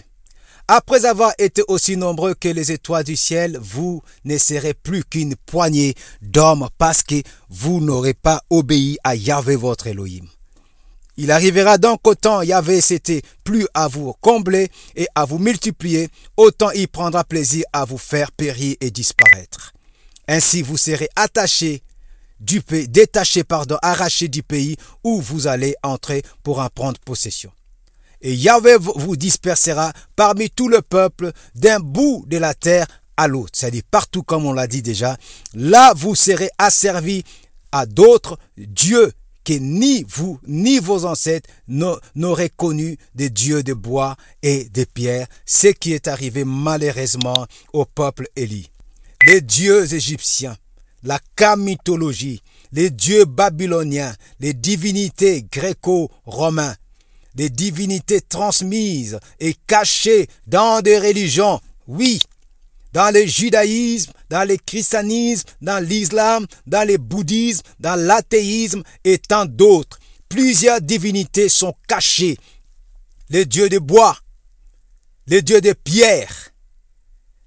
Après avoir été aussi nombreux que les étoiles du ciel, vous ne serez plus qu'une poignée d'hommes parce que vous n'aurez pas obéi à Yahvé votre Elohim. Il arrivera donc qu'autant Yahvé s'était plus à vous combler et à vous multiplier, autant il prendra plaisir à vous faire périr et disparaître. Ainsi vous serez attachés du pays, détaché, pardon, arraché du pays où vous allez entrer pour en prendre possession. Et Yahweh vous dispersera parmi tout le peuple d'un bout de la terre à l'autre. C'est-à-dire partout, comme on l'a dit déjà, là vous serez asservis à d'autres dieux que ni vous ni vos ancêtres n'auraient connu des dieux de bois et de pierre, ce qui est arrivé malheureusement au peuple Élie. Les dieux égyptiens la kamitologie, les dieux babyloniens, les divinités gréco-romains, les divinités transmises et cachées dans des religions, oui, dans le judaïsme, dans le christianisme, dans l'islam, dans le bouddhisme, dans l'athéisme et tant d'autres. Plusieurs divinités sont cachées. Les dieux de bois, les dieux de pierre,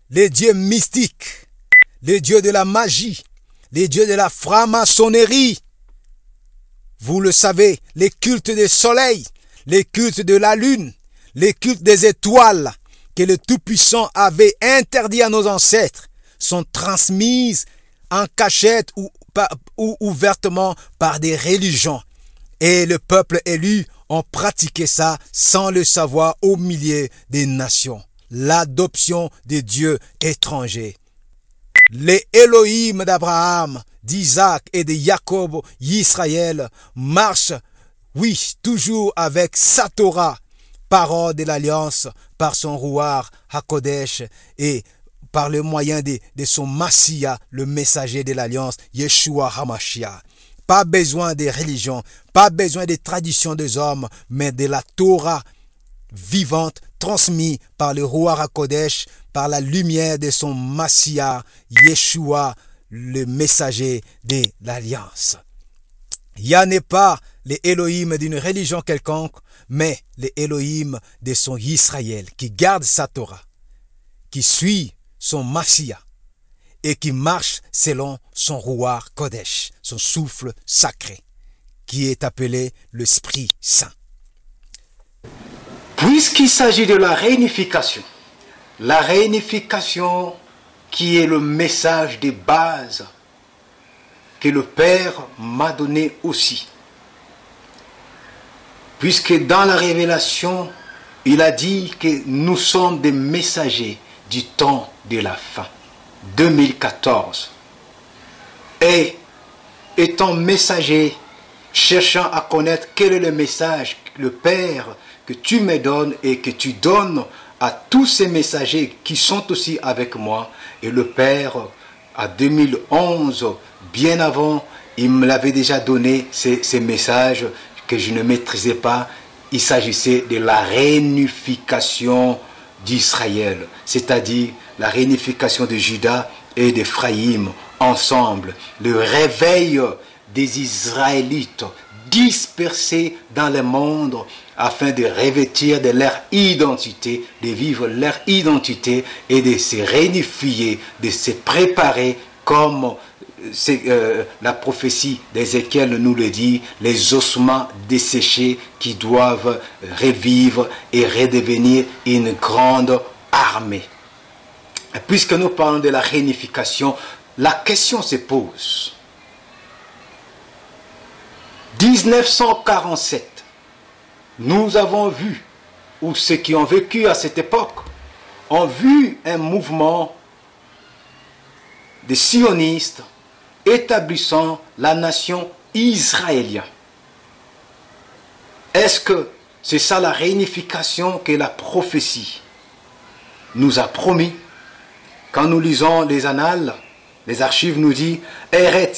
les dieux mystiques, les dieux de la magie, les dieux de la franc-maçonnerie. Vous le savez, les cultes des soleils, les cultes de la lune, les cultes des étoiles que le Tout-Puissant avait interdit à nos ancêtres sont transmises en cachette ou, ouvertement par des religions. Et le peuple élu ont pratiqué ça sans le savoir au milieu des nations. L'adoption des dieux étrangers. Les Elohim d'Abraham, d'Isaac et de Jacob, Israël, marchent, oui, toujours avec sa Torah, parole de l'Alliance, par son rouar Hakodesh, et par le moyen de, son Massia, le messager de l'Alliance, Yeshua Hamashiach. Pas besoin des religions, pas besoin des traditions des hommes, mais de la Torah vivante transmis par le roi Kodesh, par la lumière de son Massia, Yeshua, le messager de l'Alliance. Yah n'est pas les Elohim d'une religion quelconque, mais les Elohim de son Israël, qui garde sa Torah, qui suit son Massia et qui marche selon son roi Kodesh, son souffle sacré, qui est appelé l'Esprit Saint. Puisqu'il s'agit de la réunification, la réunification qui est le message des bases que le Père m'a donné aussi. Puisque dans la révélation, il a dit que nous sommes des messagers du temps de la fin, 2014. Et étant messager, cherchant à connaître quel est le message que le Père que tu me donnes et que tu donnes à tous ces messagers qui sont aussi avec moi. Et le Père, à 2011, bien avant, il me l'avait déjà donné, ces, messages que je ne maîtrisais pas. Il s'agissait de la réunification d'Israël, c'est-à-dire la réunification de Judas et d'Ephraïm ensemble, le réveil des Israélites dispersés dans le monde afin de revêtir de leur identité, de vivre leur identité et de se réunifier, de se préparer comme euh, euh, la prophétie d'Ézéchiel nous le dit, les ossements desséchés qui doivent revivre et redevenir une grande armée. puisque nous parlons de la réunification, la question se pose. 1947, nous avons vu, ou ceux qui ont vécu à cette époque, ont vu un mouvement des sionistes établissant la nation israélienne. Est-ce que c'est ça la réunification que la prophétie nous a promis Quand nous lisons les annales, les archives nous disent Eret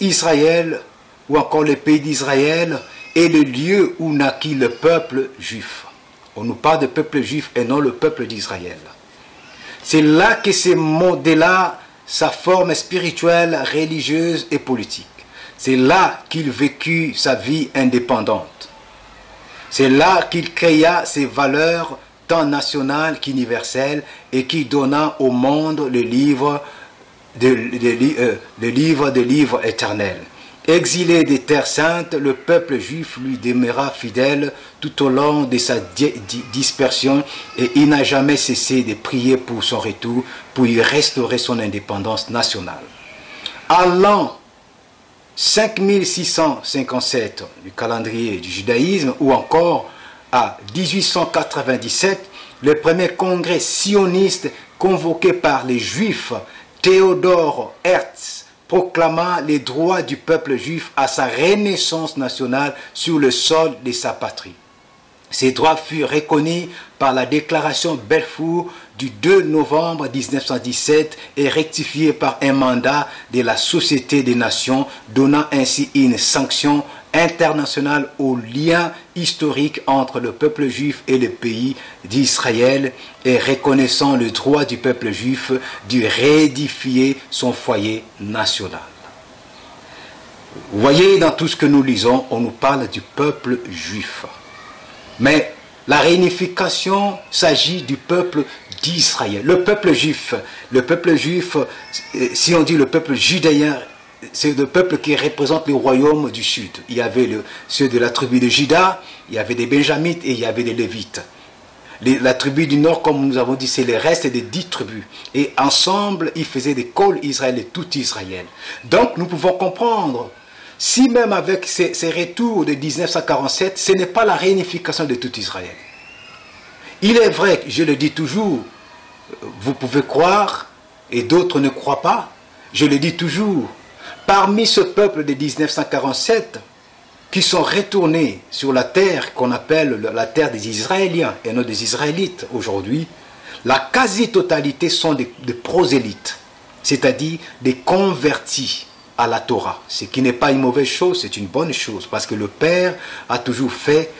Israël ou encore les pays d'Israël et le lieu où naquit le peuple juif. On nous parle de peuple juif et non le peuple d'Israël. C'est là que s'est là sa forme spirituelle, religieuse et politique. C'est là qu'il vécut sa vie indépendante. C'est là qu'il créa ses valeurs tant nationales qu'universelles et qui donna au monde le livre des euh, le livre de livres éternels. Exilé des terres saintes, le peuple juif lui demeura fidèle tout au long de sa dispersion et il n'a jamais cessé de prier pour son retour pour y restaurer son indépendance nationale. À l'an 5657 du calendrier du judaïsme ou encore à 1897, le premier congrès sioniste convoqué par les juifs Théodore Hertz proclama les droits du peuple juif à sa renaissance nationale sur le sol de sa patrie. Ces droits furent reconnus par la déclaration Belfour du 2 novembre 1917 et rectifiés par un mandat de la Société des Nations, donnant ainsi une sanction international au lien historique entre le peuple juif et le pays d'Israël et reconnaissant le droit du peuple juif de réédifier son foyer national. Vous voyez, dans tout ce que nous lisons, on nous parle du peuple juif. Mais la réunification s'agit du peuple d'Israël, le peuple juif. Le peuple juif, si on dit le peuple judéen c'est le peuple qui représente le royaume du sud. Il y avait ceux de la tribu de Juda, il y avait des Benjamites et il y avait des Lévites. la tribu du nord, comme nous avons dit, c'est le reste des dix tribus. Et ensemble, ils faisaient des cols Israël et tout Israël. Donc, nous pouvons comprendre, si même avec ces, ces retours de 1947, ce n'est pas la réunification de tout Israël. Il est vrai, je le dis toujours, vous pouvez croire et d'autres ne croient pas. Je le dis toujours, Parmi ce peuple de 1947, qui sont retournés sur la terre qu'on appelle la terre des Israéliens et non des Israélites aujourd'hui, la quasi-totalité sont des, prosélytes, c'est-à-dire des convertis à la Torah. Ce qui n'est pas une mauvaise chose, c'est une bonne chose, parce que le Père a toujours fait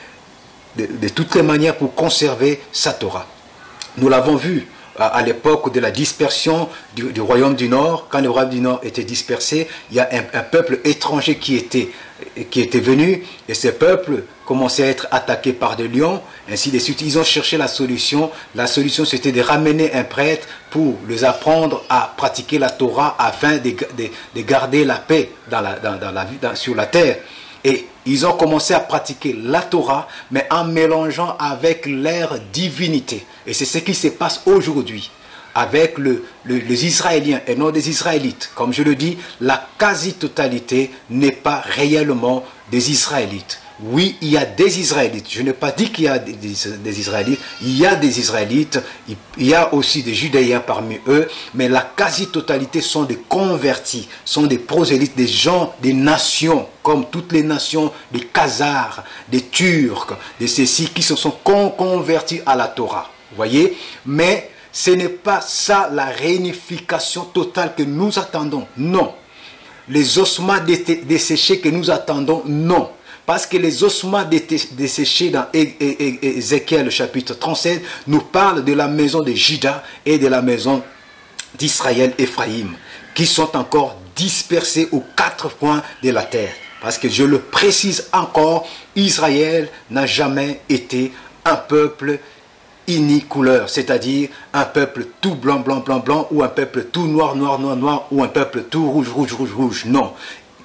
de toutes les manières pour conserver sa Torah. Nous l'avons vu à l'époque de la dispersion du, royaume du Nord, quand le royaume du Nord était dispersé, il y a un, peuple étranger qui était, qui était venu, et ces peuple commençait à être attaqué par des lions, ainsi de suite. Ils ont cherché la solution. La solution, c'était de ramener un prêtre pour les apprendre à pratiquer la Torah afin de, garder la paix dans dans, sur la terre. Et ils ont commencé à pratiquer la Torah, mais en mélangeant avec leur divinité. Et c'est ce qui se passe aujourd'hui avec les Israéliens et non des Israélites. Comme je le dis, la quasi-totalité n'est pas réellement des Israélites. Oui, il y a des Israélites. Je n'ai pas dit qu'il y a des, Israélites. Il y a des Israélites. Il, y a aussi des Judéens parmi eux. Mais la quasi-totalité sont des convertis, sont des prosélytes, des gens, des nations, comme toutes les nations, des Khazars, des Turcs, de ceux-ci qui se sont convertis à la Torah. Vous voyez Mais ce n'est pas ça la réunification totale que nous attendons. Non. Les ossements desséchés que nous attendons, non. Parce que les ossements desséchés dans Ézéchiel chapitre 37 nous parlent de la maison de Juda et de la maison d'Israël, Ephraïm, qui sont encore dispersés aux quatre coins de la terre. Parce que je le précise encore, Israël n'a jamais été un peuple couleur, c'est-à-dire un peuple tout blanc, blanc, blanc, blanc, ou un peuple tout noir, noir, noir, noir, ou un peuple tout rouge, rouge, rouge, rouge. Non,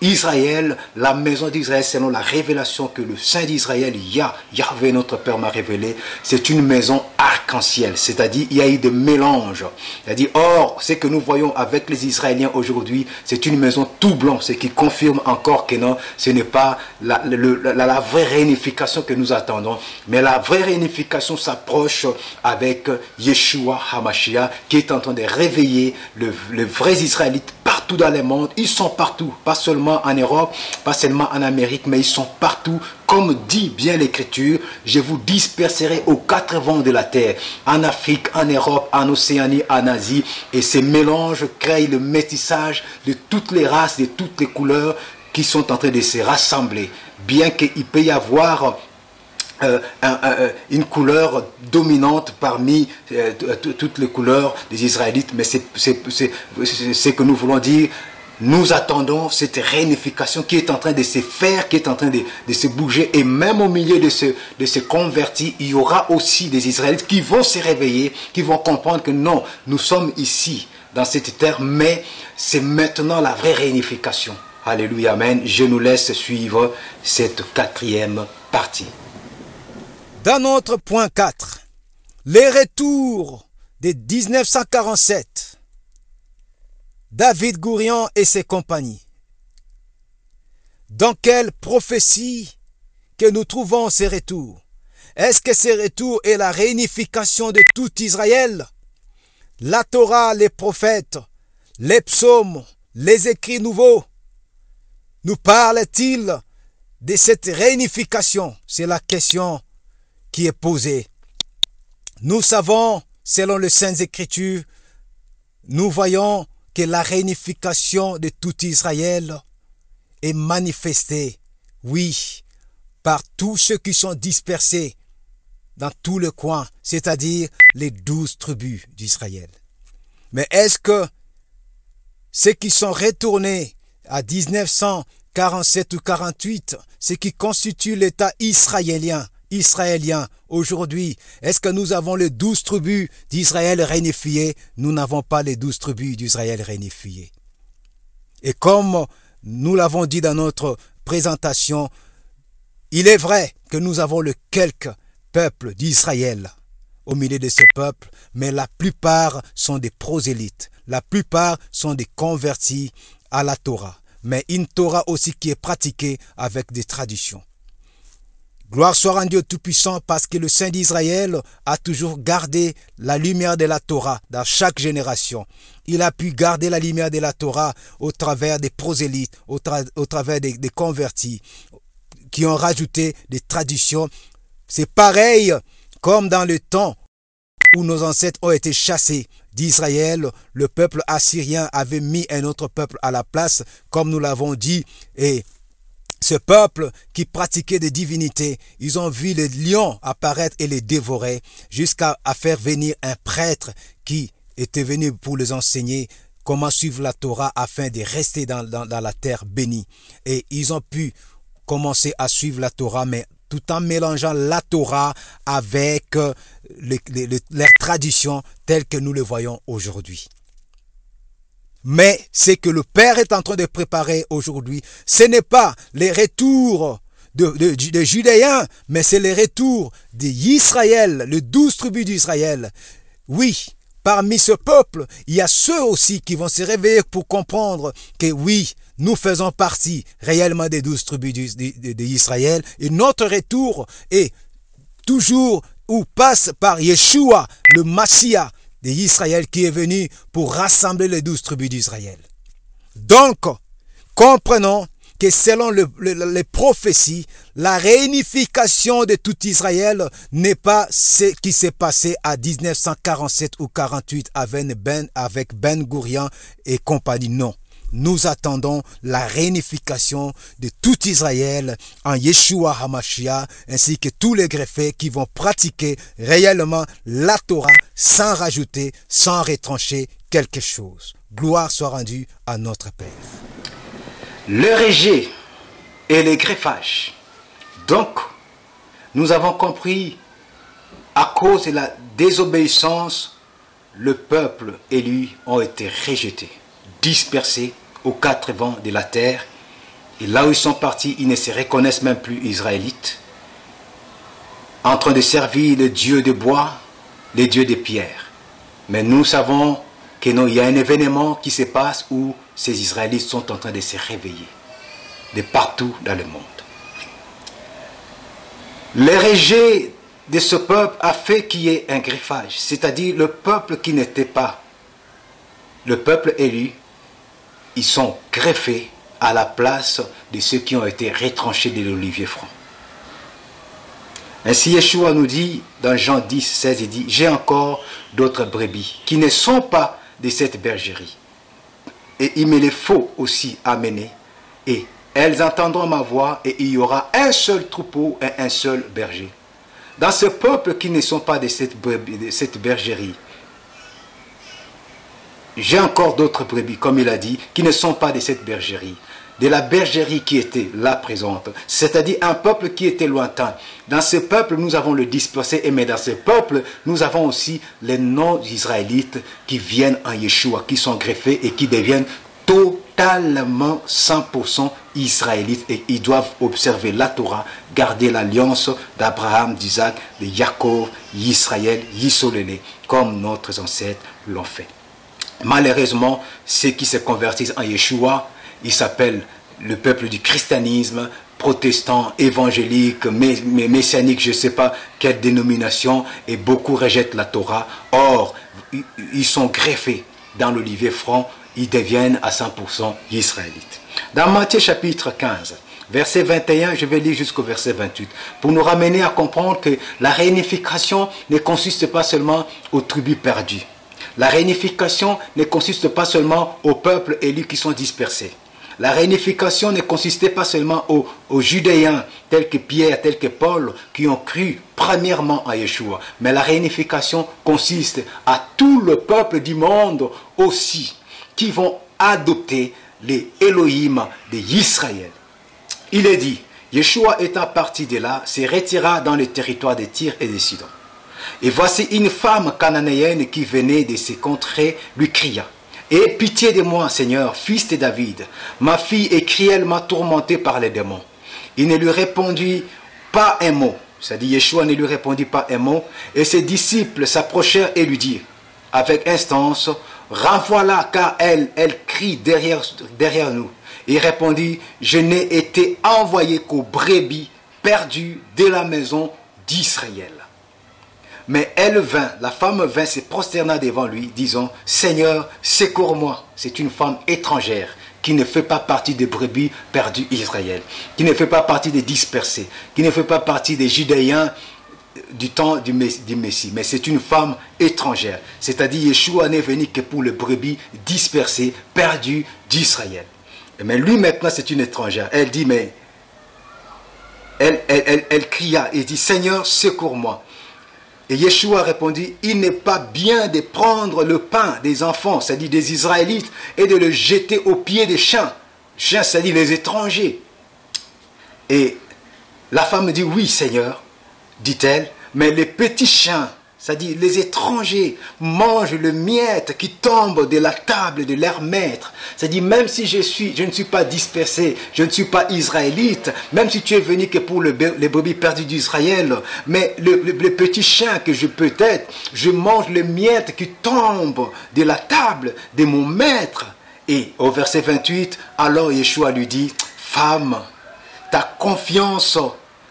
Israël, la maison d'Israël, selon la révélation que le Saint d'Israël, Yah, Yahvé, notre Père, m'a révélé, c'est une maison arc-en-ciel, c'est-à-dire il y a eu des mélanges. cest à or, ce que nous voyons avec les Israéliens aujourd'hui, c'est une maison tout blanc, ce qui confirme encore que non, ce n'est pas la, la, vraie réunification que nous attendons, mais la vraie réunification s'approche avec Yeshua Hamashiach, qui est en train de réveiller le, les vrais Israélites dans le monde. Ils sont partout, pas seulement en Europe, pas seulement en Amérique, mais ils sont partout. Comme dit bien l'Écriture, je vous disperserai aux quatre vents de la terre, en Afrique, en Europe, en Océanie, en Asie. Et ces mélanges créent le métissage de toutes les races, de toutes les couleurs qui sont en train de se rassembler. Bien qu'il peut y avoir euh, euh, une couleur dominante parmi euh, toutes les couleurs des Israélites, mais c'est ce que nous voulons dire. Nous attendons cette réunification qui est en train de se faire, qui est en train de, se bouger. Et même au milieu de ce de convertis, il y aura aussi des Israélites qui vont se réveiller, qui vont comprendre que non, nous sommes ici, dans cette terre, mais c'est maintenant la vraie réunification. Alléluia, Amen. Je nous laisse suivre cette quatrième partie. Dans notre point 4, les retours de 1947, David Gourian et ses compagnies. Dans quelle prophétie que nous trouvons ces retours Est-ce que ces retours est la réunification de tout Israël La Torah, les prophètes, les psaumes, les écrits nouveaux nous parlent-ils de cette réunification C'est la question qui est posé. Nous savons, selon les Saintes Écritures, nous voyons que la réunification de tout Israël est manifestée, oui, par tous ceux qui sont dispersés dans tout le coin, c'est-à-dire les douze tribus d'Israël. Mais est-ce que ceux qui sont retournés à 1947 ou 48, ce qui constitue l'État israélien, Israéliens aujourd'hui Est-ce que nous avons les douze tribus d'Israël réunifiées Nous n'avons pas les douze tribus d'Israël réunifiées. Et comme nous l'avons dit dans notre présentation, il est vrai que nous avons le quelque peuple d'Israël au milieu de ce peuple, mais la plupart sont des prosélytes, la plupart sont des convertis à la Torah, mais une Torah aussi qui est pratiquée avec des traditions. Gloire soit rendue au Tout-Puissant parce que le Saint d'Israël a toujours gardé la lumière de la Torah dans chaque génération. Il a pu garder la lumière de la Torah au travers des prosélytes, au, travers des, des convertis qui ont rajouté des traditions. C'est pareil comme dans le temps où nos ancêtres ont été chassés d'Israël, le peuple assyrien avait mis un autre peuple à la place, comme nous l'avons dit, et ce peuple qui pratiquait des divinités, ils ont vu les lions apparaître et les dévorer jusqu'à faire venir un prêtre qui était venu pour les enseigner comment suivre la Torah afin de rester dans, la terre bénie. Et ils ont pu commencer à suivre la Torah, mais tout en mélangeant la Torah avec euh, les, leurs traditions telles que nous le voyons aujourd'hui. Mais ce que le Père est en train de préparer aujourd'hui, ce n'est pas les retours des de, Judéens, mais c'est les retours d'Israël, les douze tribus d'Israël. Oui, parmi ce peuple, il y a ceux aussi qui vont se réveiller pour comprendre que oui, nous faisons partie réellement des douze tribus d'Israël et notre retour est toujours ou passe par Yeshua, le Messie d'Israël qui est venu pour rassembler les douze tribus d'Israël. Donc, comprenons que selon les prophéties, la réunification de tout Israël n'est pas ce qui s'est passé à 1947 ou 48 avec Ben, avec ben Gourian et compagnie. Non. Nous attendons la réunification de tout Israël en Yeshua Hamashiach, ainsi que tous les greffés qui vont pratiquer réellement la Torah sans rajouter, sans retrancher quelque chose. Gloire soit rendue à notre Père. Le régé et les greffages. Donc, nous avons compris, à cause de la désobéissance, le peuple élu ont été rejetés dispersés aux quatre vents de la terre. Et là où ils sont partis, ils ne se reconnaissent même plus israélites, en train de servir le dieu de bois, les dieux de pierre. Mais nous savons qu'il y a un événement qui se passe où ces Israélites sont en train de se réveiller, de partout dans le monde. Le de ce peuple a fait qu'il y ait un griffage, c'est-à-dire le peuple qui n'était pas, le peuple élu ils sont greffés à la place de ceux qui ont été retranchés de l'olivier franc. Ainsi Yeshua nous dit dans Jean 10, 16, il dit, j'ai encore d'autres brebis qui ne sont pas de cette bergerie. Et il me les faut aussi amener. Et elles entendront ma voix et il y aura un seul troupeau et un seul berger. Dans ce peuple qui ne sont pas de cette, de cette bergerie, j'ai encore d'autres brebis, comme il a dit, qui ne sont pas de cette bergerie, de la bergerie qui était là présente, c'est-à-dire un peuple qui était lointain. Dans ce peuple, nous avons le dispersé, mais dans ce peuple, nous avons aussi les non-israélites qui viennent en Yeshua, qui sont greffés et qui deviennent totalement 100% israélites et ils doivent observer la Torah, garder l'alliance d'Abraham, d'Isaac, de Jacob, d'Israël, d'Issoléné comme nos ancêtres l'ont fait. Malheureusement, ceux qui se convertissent en Yeshua, ils s'appellent le peuple du christianisme, protestant, évangélique, messianique, je ne sais pas quelle dénomination, et beaucoup rejettent la Torah. Or, ils sont greffés dans l'olivier franc, ils deviennent à 100% israélites. Dans Matthieu chapitre 15, verset 21, je vais lire jusqu'au verset 28, pour nous ramener à comprendre que la réunification ne consiste pas seulement aux tribus perdues, la réunification ne consiste pas seulement aux peuples élus qui sont dispersés. La réunification ne consistait pas seulement aux, Judéens tels que Pierre, tels que Paul, qui ont cru premièrement à Yeshua, mais la réunification consiste à tout le peuple du monde aussi, qui vont adopter les Elohim d'Israël. Il est dit, Yeshua étant parti de là, se retira dans le territoire de Tyr et des Sidon. Et voici une femme cananéenne qui venait de ces contrées lui cria Aie pitié de moi, Seigneur, fils de David. Ma fille est cruellement tourmentée par les démons. Il ne lui répondit pas un mot. C'est-à-dire, Yeshua ne lui répondit pas un mot. Et ses disciples s'approchèrent et lui dirent Avec instance, renvoie-la, car elle, elle crie derrière, derrière nous. Il répondit Je n'ai été envoyé qu'aux brebis perdues de la maison d'Israël. Mais elle vint, la femme vint, se prosterna devant lui, disant, Seigneur, secours-moi. C'est une femme étrangère qui ne fait pas partie des brebis perdues d'Israël, qui ne fait pas partie des dispersés, qui ne fait pas partie des Judéens du temps du, Messie. Mais c'est une femme étrangère. C'est-à-dire, Yeshua n'est venu que pour les brebis dispersées, perdues d'Israël. Mais lui, maintenant, c'est une étrangère. Elle dit, mais... Elle, elle, elle, elle cria et dit, Seigneur, secours-moi. Et Yeshua répondit, il n'est pas bien de prendre le pain des enfants, c'est-à-dire des Israélites, et de le jeter aux pieds des chiens. Chiens, c'est-à-dire les étrangers. Et la femme dit, oui Seigneur, dit-elle, mais les petits chiens ça dit, les étrangers mangent le miette qui tombe de la table de leur maître. Ça dit, même si je, suis, je ne suis pas dispersé, je ne suis pas israélite, même si tu es venu que pour les brebis perdus d'Israël, mais le, le, petit chien que je peux être, je mange le miette qui tombe de la table de mon maître. Et au verset 28, alors Yeshua lui dit, femme, ta confiance,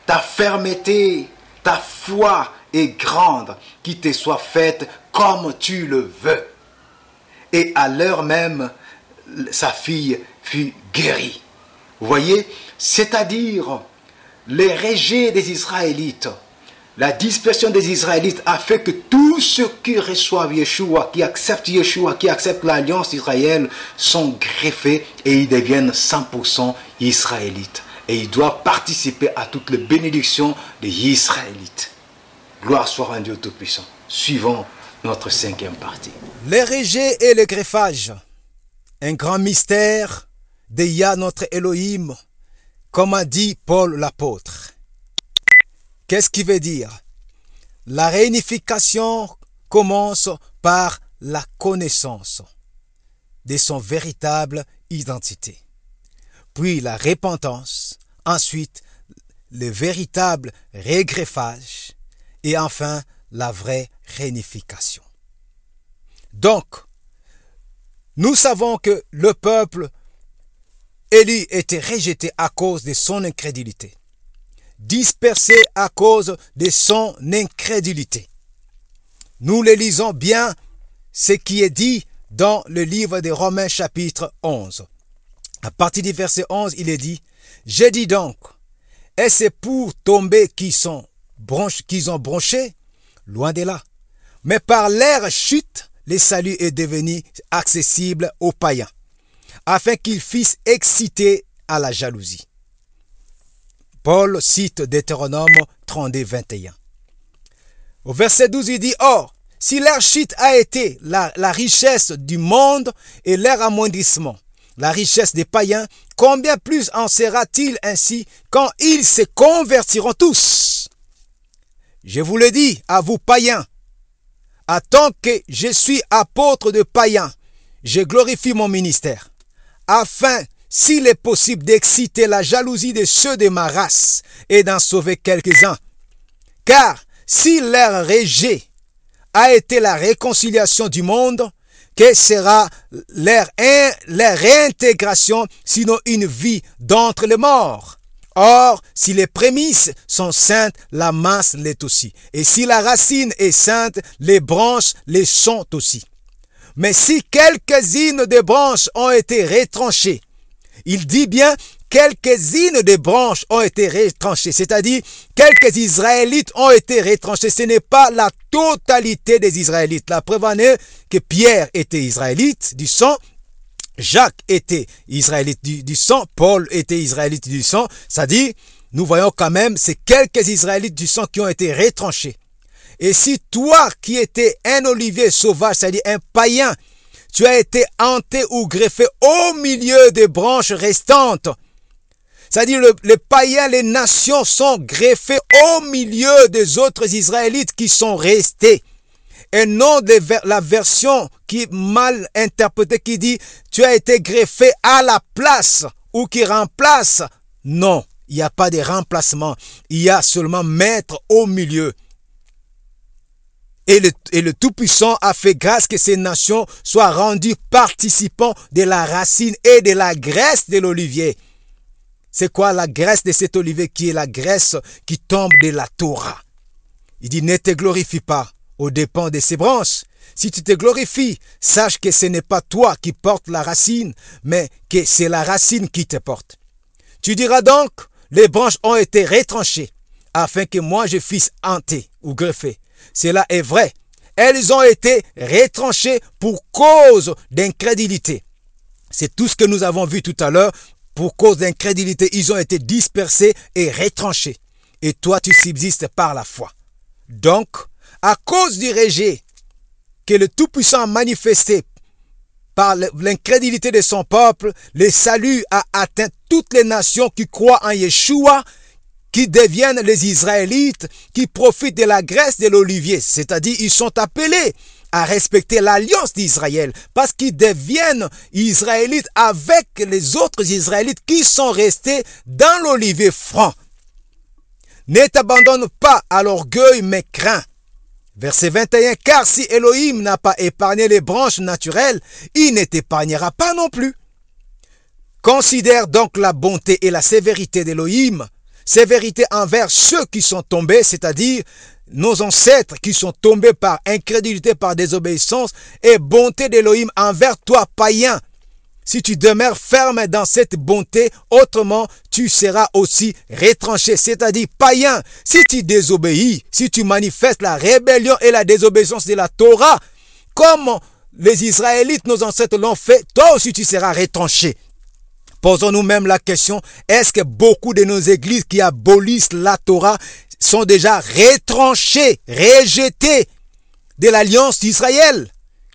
ta fermeté, ta foi, et grande qui te soit faite comme tu le veux. Et à l'heure même, sa fille fut guérie. Vous voyez, c'est-à-dire les régés des Israélites, la dispersion des Israélites a fait que tous ceux qui reçoivent Yeshua, qui acceptent Yeshua, qui acceptent l'alliance d'Israël, sont greffés et ils deviennent 100% Israélites. Et ils doivent participer à toutes les bénédictions des Israélites. Gloire soit rendue au Tout-Puissant. Suivons notre cinquième partie. Les régés et le greffage. Un grand mystère de notre Elohim, comme a dit Paul l'apôtre. Qu'est-ce qui veut dire La réunification commence par la connaissance de son véritable identité. Puis la repentance, ensuite le véritable régreffage, et enfin, la vraie réunification. Donc, nous savons que le peuple élu était rejeté à cause de son incrédulité, dispersé à cause de son incrédulité. Nous les lisons bien ce qui est dit dans le livre des Romains chapitre 11. À partir du verset 11, il est dit, J'ai dit donc, est-ce pour tomber qui sont qu'ils ont branchées, loin de là. Mais par leur chute, le salut est devenu accessible aux païens, afin qu'ils fissent exciter à la jalousie. Paul cite Deutéronome 32, 21. Au verset 12, il dit Or, si leur chute a été la, richesse du monde et leur amondissement, la richesse des païens, combien plus en sera-t-il ainsi quand ils se convertiront tous je vous le dis à vous païens, à tant que je suis apôtre de païens, je glorifie mon ministère, afin, s'il est possible, d'exciter la jalousie de ceux de ma race et d'en sauver quelques-uns. Car si leur régé a été la réconciliation du monde, que sera leur, réintégration sinon une vie d'entre les morts Or, si les prémices sont saintes, la masse l'est aussi. Et si la racine est sainte, les branches les sont aussi. Mais si quelques-unes des branches ont été retranchées, il dit bien quelques-unes des branches ont été retranchées, c'est-à-dire quelques Israélites ont été retranchés. Ce n'est pas la totalité des Israélites. La preuve en est que Pierre était israélite du sang Jacques était israélite du, sang, Paul était israélite du sang, Ça dit, nous voyons quand même, ces quelques israélites du sang qui ont été retranchés. Et si toi qui étais un olivier sauvage, c'est-à-dire un païen, tu as été hanté ou greffé au milieu des branches restantes, Ça dit, les païens, les nations sont greffés au milieu des autres Israélites qui sont restés et non la version qui mal interprétée qui dit tu as été greffé à la place ou qui remplace. Non, il n'y a pas de remplacement. Il y a seulement maître au milieu. Et le, Tout-Puissant a fait grâce que ces nations soient rendues participants de la racine et de la graisse de l'olivier. C'est quoi la graisse de cet olivier qui est la graisse qui tombe de la Torah Il dit, ne te glorifie pas au dépens de ses branches. Si tu te glorifies, sache que ce n'est pas toi qui portes la racine, mais que c'est la racine qui te porte. Tu diras donc, les branches ont été retranchées, afin que moi je fisse hanter... ou greffer... Cela est vrai. Elles ont été retranchées pour cause d'incrédulité. C'est tout ce que nous avons vu tout à l'heure. Pour cause d'incrédulité, ils ont été dispersés et retranchés. Et toi, tu subsistes par la foi. Donc, à cause du rejet que le Tout-Puissant a manifesté par l'incrédulité de son peuple, le salut a atteint toutes les nations qui croient en Yeshua, qui deviennent les Israélites, qui profitent de la graisse de l'olivier, c'est-à-dire ils sont appelés à respecter l'alliance d'Israël, parce qu'ils deviennent Israélites avec les autres Israélites qui sont restés dans l'olivier franc. Ne t'abandonne pas à l'orgueil, mais crains. Verset 21, car si Elohim n'a pas épargné les branches naturelles, il ne t'épargnera pas non plus. Considère donc la bonté et la sévérité d'Elohim, sévérité envers ceux qui sont tombés, c'est-à-dire nos ancêtres qui sont tombés par incrédulité, par désobéissance, et bonté d'Elohim envers toi, païen, si tu demeures ferme dans cette bonté, autrement tu seras aussi retranché, c'est-à-dire païen. Si tu désobéis, si tu manifestes la rébellion et la désobéissance de la Torah, comme les Israélites, nos ancêtres l'ont fait, toi aussi tu seras retranché. Posons-nous même la question, est-ce que beaucoup de nos églises qui abolissent la Torah sont déjà retranchées, rejetées de l'alliance d'Israël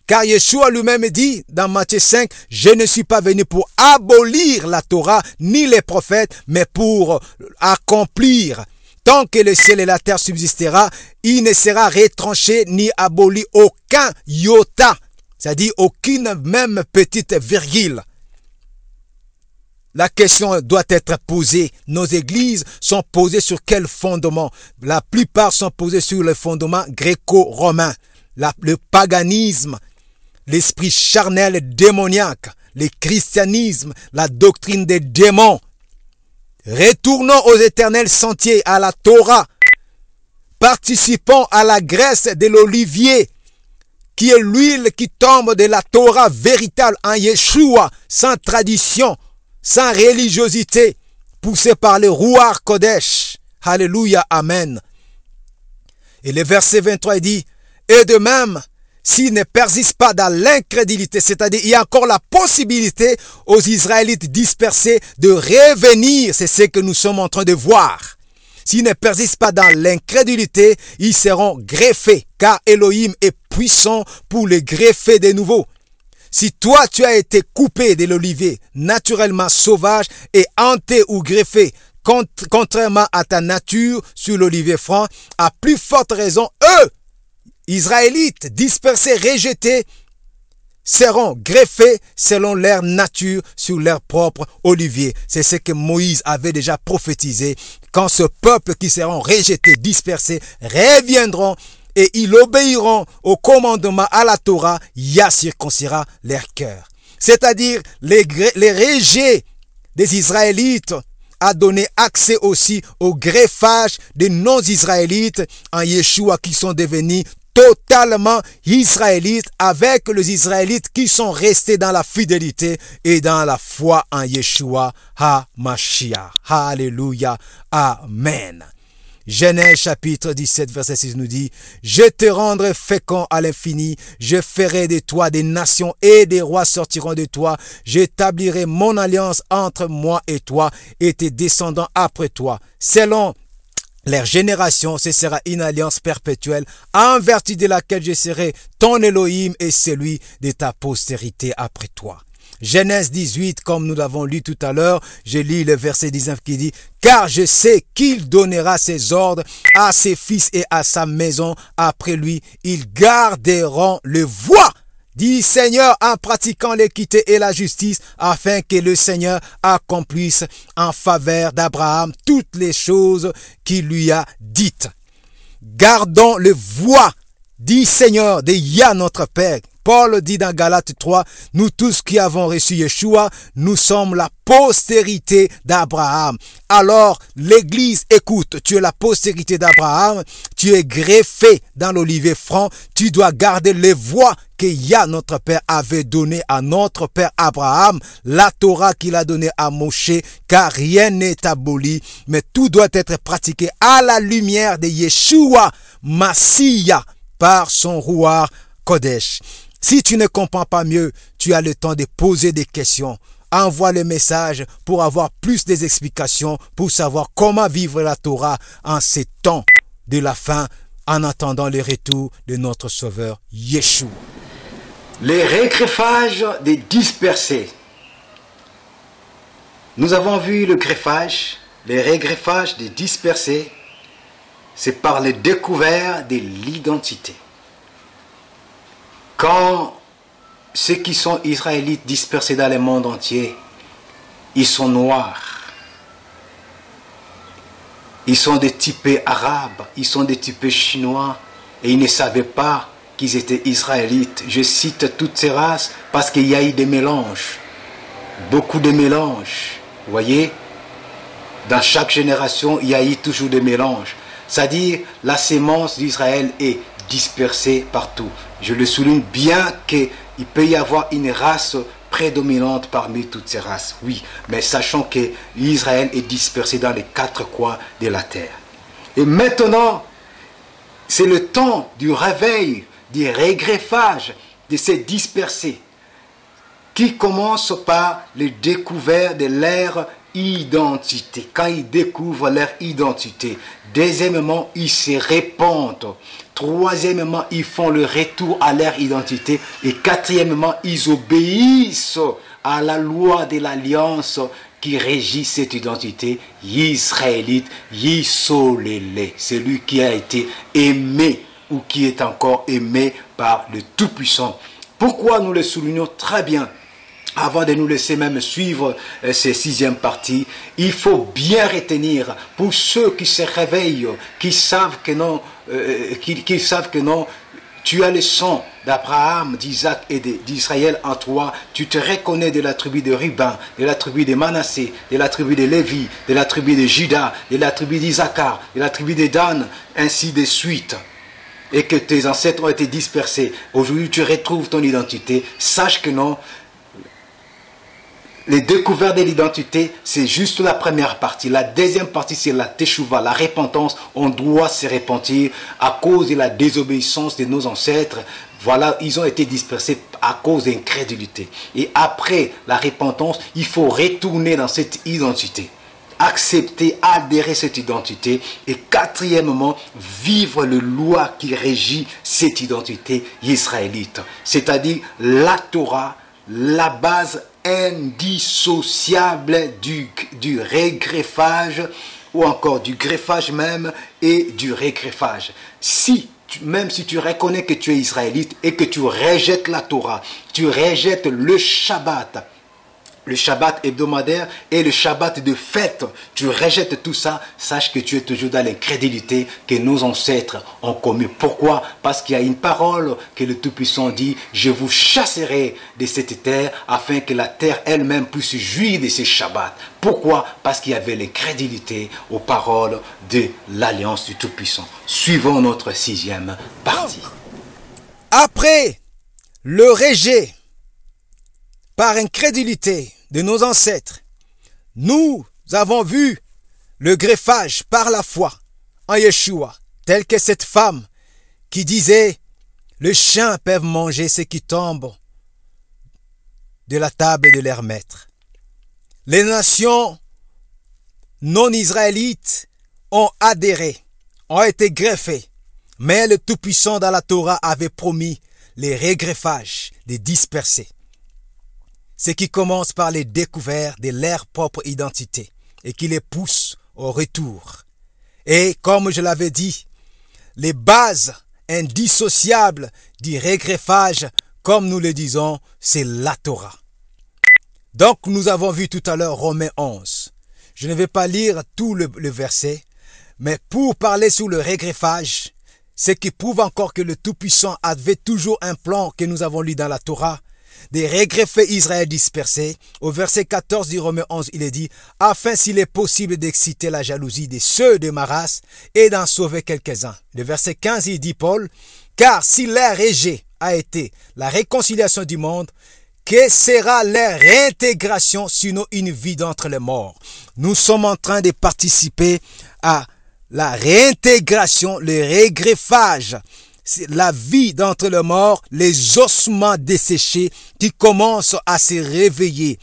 car Yeshua lui-même dit dans Matthieu 5, je ne suis pas venu pour abolir la Torah ni les prophètes, mais pour accomplir. Tant que le ciel et la terre subsistera, il ne sera retranché ni aboli aucun iota, c'est-à-dire aucune même petite virgule. La question doit être posée. Nos églises sont posées sur quel fondement La plupart sont posées sur le fondement gréco-romain, le paganisme, l'esprit charnel démoniaque, le christianisme, la doctrine des démons. Retournons aux éternels sentiers, à la Torah. Participons à la graisse de l'olivier, qui est l'huile qui tombe de la Torah véritable en Yeshua, sans tradition, sans religiosité, poussé par le rouar Kodesh. Alléluia, Amen. Et le verset 23 dit, Et de même, s'ils ne persistent pas dans l'incrédulité, c'est-à-dire il y a encore la possibilité aux Israélites dispersés de revenir, c'est ce que nous sommes en train de voir. S'ils ne persistent pas dans l'incrédulité, ils seront greffés, car Elohim est puissant pour les greffer de nouveau. Si toi tu as été coupé de l'olivier, naturellement sauvage et hanté ou greffé, contrairement à ta nature sur l'olivier franc, à plus forte raison, eux Israélites dispersés, rejetés, seront greffés selon leur nature sur leur propre olivier. C'est ce que Moïse avait déjà prophétisé. Quand ce peuple qui seront rejetés, dispersés, reviendront et ils obéiront au commandement à la Torah, Yah circoncira leur cœur. C'est-à-dire les, les des Israélites a donné accès aussi au greffage des non-israélites en Yeshua qui sont devenus totalement israélite avec les Israélites qui sont restés dans la fidélité et dans la foi en Yeshua Ha-Mashiach, Alléluia. Amen. Genèse chapitre 17 verset 6 nous dit, Je te rendrai fécond à l'infini, je ferai de toi des nations et des rois sortiront de toi, j'établirai mon alliance entre moi et toi et tes descendants après toi, selon leur génération, ce sera une alliance perpétuelle en vertu de laquelle je serai ton Elohim et celui de ta postérité après toi. Genèse 18, comme nous l'avons lu tout à l'heure, je lis le verset 19 qui dit, Car je sais qu'il donnera ses ordres à ses fils et à sa maison. Après lui, ils garderont le voie Dis Seigneur en pratiquant l'équité et la justice afin que le Seigneur accomplisse en faveur d'Abraham toutes les choses qu'il lui a dites. Gardons le voie, dit Seigneur de Yah notre Père, Paul dit dans Galates 3, nous tous qui avons reçu Yeshua, nous sommes la postérité d'Abraham. Alors l'Église, écoute, tu es la postérité d'Abraham, tu es greffé dans l'olivier franc, tu dois garder les voies que Yah, notre Père, avait donné à notre Père Abraham, la Torah qu'il a donnée à Moshe, car rien n'est aboli, mais tout doit être pratiqué à la lumière de Yeshua, Massia, par son roi Kodesh. Si tu ne comprends pas mieux, tu as le temps de poser des questions. Envoie le message pour avoir plus d'explications, explications, pour savoir comment vivre la Torah en ces temps de la fin, en attendant le retour de notre Sauveur Yeshua. Les récréfages des dispersés. Nous avons vu le greffage, les régreffages des dispersés, c'est par le découvert de l'identité. Quand ceux qui sont israélites dispersés dans le monde entier, ils sont noirs. Ils sont des typés arabes, ils sont des typés chinois, et ils ne savaient pas qu'ils étaient israélites. Je cite toutes ces races parce qu'il y a eu des mélanges, beaucoup de mélanges. Vous voyez, dans chaque génération, il y a eu toujours des mélanges. C'est-à-dire, la sémence d'Israël est dispersés partout. Je le souligne bien qu'il peut y avoir une race prédominante parmi toutes ces races, oui, mais sachant que l'Israël est dispersé dans les quatre coins de la terre. Et maintenant, c'est le temps du réveil, du régreffage de ces dispersés, qui commence par le découvert de l'ère identité. Quand ils découvrent leur identité, deuxièmement, ils se répandent. Troisièmement, ils font le retour à leur identité. Et quatrièmement, ils obéissent à la loi de l'alliance qui régit cette identité israélite, Yisolele, celui qui a été aimé ou qui est encore aimé par le Tout-Puissant. Pourquoi nous le soulignons très bien avant de nous laisser même suivre euh, ces sixièmes parties, il faut bien retenir pour ceux qui se réveillent, qui savent que non, euh, qui, savent que non, tu as le sang d'Abraham, d'Isaac et d'Israël en toi. Tu te reconnais de la tribu de Ruben, de la tribu de Manassé, de la tribu de Lévi, de la tribu de Juda, de la tribu d'Isaacar, de la tribu de Dan, ainsi de suite. Et que tes ancêtres ont été dispersés. Aujourd'hui, tu retrouves ton identité. Sache que non, les découvertes de l'identité, c'est juste la première partie. La deuxième partie, c'est la teshuva, la repentance. On doit se repentir à cause de la désobéissance de nos ancêtres. Voilà, ils ont été dispersés à cause d'incrédulité. Et après la repentance, il faut retourner dans cette identité accepter, adhérer cette identité et quatrièmement, vivre le loi qui régit cette identité israélite, c'est-à-dire la Torah, la base indissociable du, du régreffage ou encore du greffage même et du régreffage. Si même si tu reconnais que tu es israélite et que tu rejettes la Torah, tu rejettes le Shabbat, le Shabbat hebdomadaire et le Shabbat de fête, tu rejettes tout ça, sache que tu es toujours dans l'incrédulité que nos ancêtres ont commis. Pourquoi Parce qu'il y a une parole que le Tout-Puissant dit, je vous chasserai de cette terre afin que la terre elle-même puisse jouir de ce Shabbat. Pourquoi Parce qu'il y avait l'incrédulité aux paroles de l'alliance du Tout-Puissant. Suivons notre sixième partie. Après le rejet, par incrédulité de nos ancêtres, nous avons vu le greffage par la foi en Yeshua, tel que cette femme qui disait Les chiens peuvent manger ce qui tombe de la table de leur maître. Les nations non israélites ont adhéré, ont été greffées, mais le Tout-Puissant dans la Torah avait promis les régreffages, des dispersés ce qui commence par les découvertes de leur propre identité et qui les pousse au retour. Et comme je l'avais dit, les bases indissociables du régreffage, comme nous le disons, c'est la Torah. Donc nous avons vu tout à l'heure Romains 11. Je ne vais pas lire tout le, verset, mais pour parler sur le régreffage, ce qui prouve encore que le Tout-Puissant avait toujours un plan que nous avons lu dans la Torah, de regreffer Israël dispersé. Au verset 14 du Romain 11, il est dit, afin s'il est possible d'exciter la jalousie de ceux de ma race et d'en sauver quelques-uns. Le verset 15, il dit Paul, car si l'air régé a été la réconciliation du monde, que sera la réintégration sinon une vie d'entre les morts Nous sommes en train de participer à la réintégration, le régreffage la vie d'entre les morts, les ossements desséchés qui commencent à se réveiller.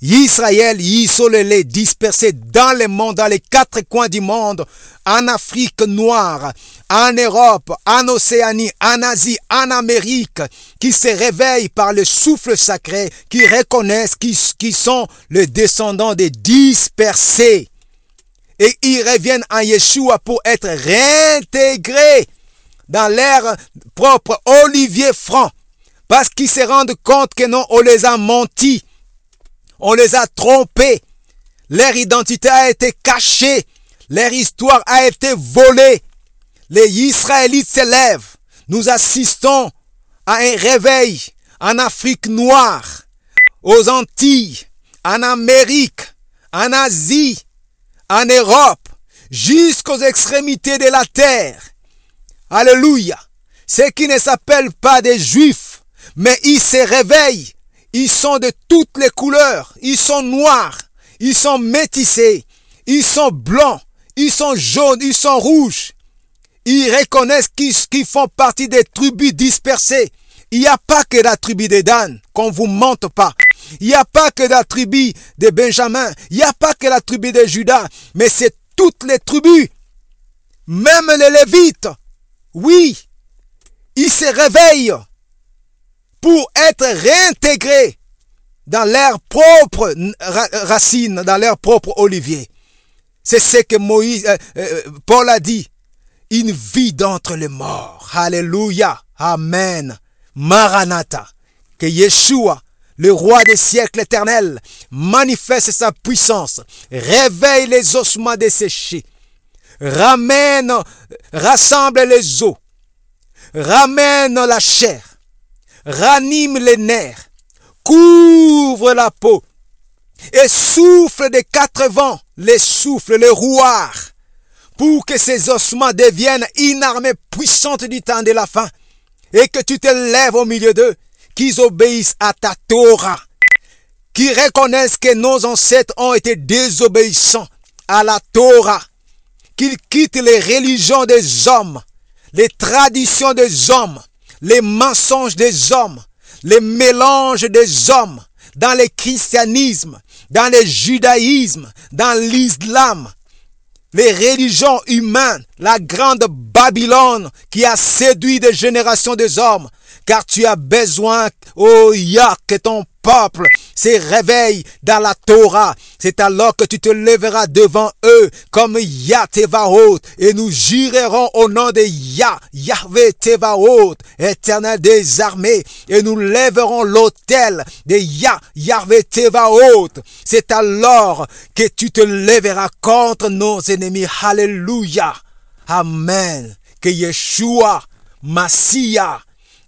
Israël isolé, dispersé dans le monde, dans les quatre coins du monde, en Afrique noire, en Europe, en Océanie, en Asie, en Amérique, qui se réveillent par le souffle sacré, qui reconnaissent qu'ils qui sont les descendants des dispersés. Et ils reviennent à Yeshua pour être réintégrés dans l'air propre Olivier Franc parce qu'ils se rendent compte que non, on les a menti, on les a trompés, leur identité a été cachée, leur histoire a été volée. Les Israélites s'élèvent. Nous assistons à un réveil en Afrique noire, aux Antilles, en Amérique, en Asie, en Europe, jusqu'aux extrémités de la terre. Alléluia. Ceux qui ne s'appellent pas des juifs, mais ils se réveillent. Ils sont de toutes les couleurs. Ils sont noirs. Ils sont métissés. Ils sont blancs. Ils sont jaunes. Ils sont rouges. Ils reconnaissent qu'ils font partie des tribus dispersées. Il n'y a pas que la tribu des Dan, qu'on vous mente pas. Il n'y a pas que la tribu de Benjamin. Il n'y a pas que la tribu de Judas. Mais c'est toutes les tribus. Même les Lévites oui, il se réveille pour être réintégré dans leurs propres racines, dans leur propre oliviers. C'est ce que Moïse, euh, euh, Paul a dit. Une vie d'entre les morts. Alléluia. Amen. Maranatha. Que Yeshua, le roi des siècles éternels, manifeste sa puissance, réveille les ossements desséchés, ramène, rassemble les os, ramène la chair, ranime les nerfs, couvre la peau et souffle des quatre vents, les souffles, les rouards, pour que ces ossements deviennent une armée puissante du temps de la fin et que tu te lèves au milieu d'eux, qu'ils obéissent à ta Torah, qu'ils reconnaissent que nos ancêtres ont été désobéissants à la Torah qu'il quitte les religions des hommes, les traditions des hommes, les mensonges des hommes, les mélanges des hommes dans le christianisme, dans le judaïsme, dans l'islam, les religions humaines, la grande Babylone qui a séduit des générations des hommes car tu as besoin, oh Yah, que ton peuple se réveille dans la Torah. C'est alors que tu te lèveras devant eux comme Yah Tevaot et nous jurerons au nom de Yah, va Tevaot, éternel des armées et nous lèverons l'autel de Yah, Yahvé Tevaot. C'est alors que tu te lèveras contre nos ennemis. Hallelujah. Amen. Que Yeshua, Massia,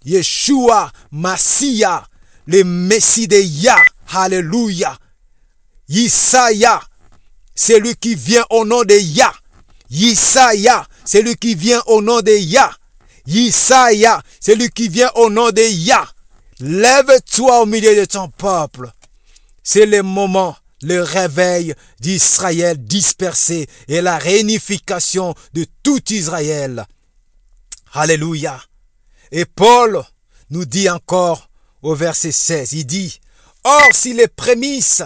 Yeshua Massia, le Messie de Yah. Alléluia. Yisaya, c'est lui qui vient au nom de Yah. Yisaya, celui qui vient au nom de Yah. Yisaya, c'est lui qui vient au nom de Yah. Lève-toi au milieu de ton peuple. C'est le moment, le réveil d'Israël dispersé et la réunification de tout Israël. Alléluia. Et Paul nous dit encore au verset 16, il dit, Or si les prémices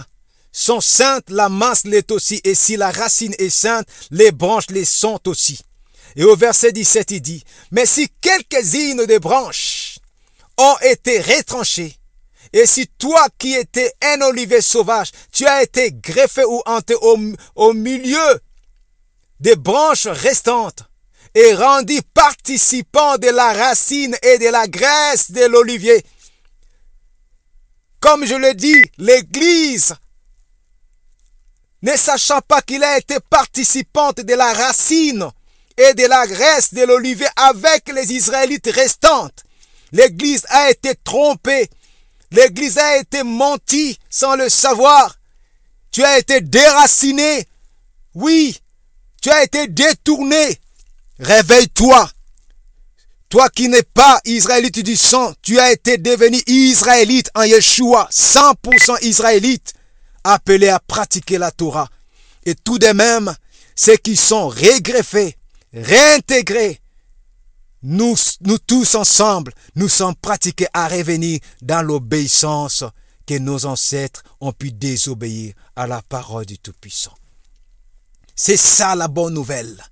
sont saintes, la masse l'est aussi, et si la racine est sainte, les branches les sont aussi. Et au verset 17, il dit, Mais si quelques-unes des branches ont été retranchées, et si toi qui étais un olivier sauvage, tu as été greffé ou hanté au milieu des branches restantes, et rendit participant de la racine et de la graisse de l'olivier. Comme je le dis, l'Église, ne sachant pas qu'il a été participante de la racine et de la graisse de l'olivier avec les Israélites restantes, l'Église a été trompée, l'Église a été mentie sans le savoir. Tu as été déraciné, oui, tu as été détourné Réveille-toi. Toi qui n'es pas israélite du sang, tu as été devenu israélite en Yeshua, 100% israélite, appelé à pratiquer la Torah. Et tout de même, ceux qui sont régreffés, réintégrés, nous, nous tous ensemble, nous sommes pratiqués à revenir dans l'obéissance que nos ancêtres ont pu désobéir à la parole du Tout-Puissant. C'est ça la bonne nouvelle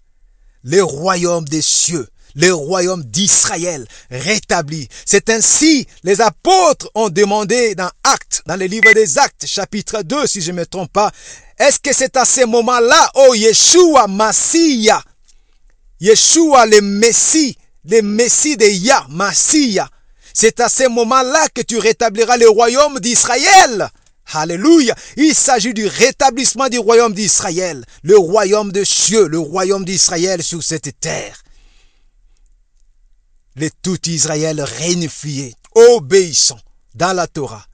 le royaume des cieux, le royaume d'Israël rétabli. C'est ainsi les apôtres ont demandé dans Actes, dans le livre des Actes, chapitre 2, si je ne me trompe pas, est-ce que c'est à ce moment-là, oh Yeshua Massia, Yeshua le Messie, le Messie de Yah, Massia, c'est à ce moment-là que tu rétabliras le royaume d'Israël. Alléluia. Il s'agit du rétablissement du royaume d'Israël, le royaume de cieux, le royaume d'Israël sur cette terre. Les tout Israël réunifiés, obéissants dans la Torah.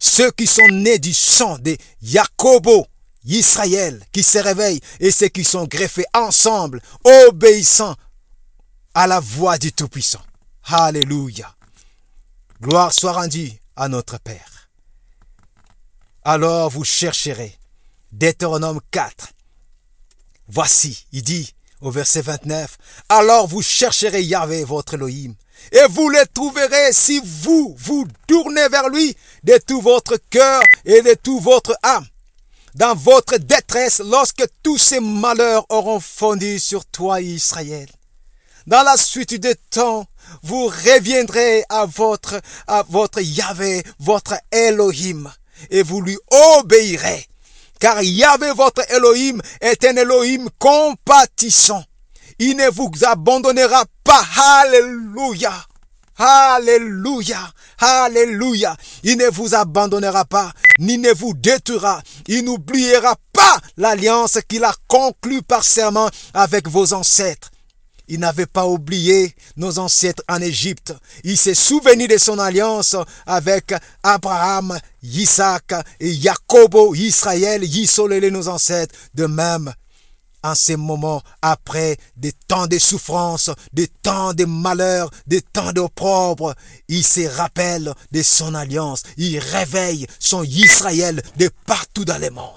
Ceux qui sont nés du sang des Jacobo, Israël, qui se réveillent, et ceux qui sont greffés ensemble, obéissants à la voix du Tout-Puissant. Alléluia. Gloire soit rendue à notre Père alors vous chercherez. Deutéronome 4. Voici, il dit au verset 29, alors vous chercherez Yahvé, votre Elohim, et vous le trouverez si vous vous tournez vers lui de tout votre cœur et de tout votre âme. Dans votre détresse, lorsque tous ces malheurs auront fondu sur toi, Israël. Dans la suite des temps, vous reviendrez à votre, à votre Yahvé, votre Elohim et vous lui obéirez. Car Yahvé votre Elohim est un Elohim compatissant. Il ne vous abandonnera pas. Alléluia. Alléluia. Alléluia. Il ne vous abandonnera pas, ni ne vous détruira. Il n'oubliera pas l'alliance qu'il a conclue par serment avec vos ancêtres. Il n'avait pas oublié nos ancêtres en Égypte. Il s'est souvenu de son alliance avec Abraham, Isaac et Jacobo, Israël, les nos ancêtres. De même, en ces moments, après des temps de souffrance, des temps de malheur, des temps d'opprobre, il se rappelle de son alliance. Il réveille son Israël de partout dans le monde.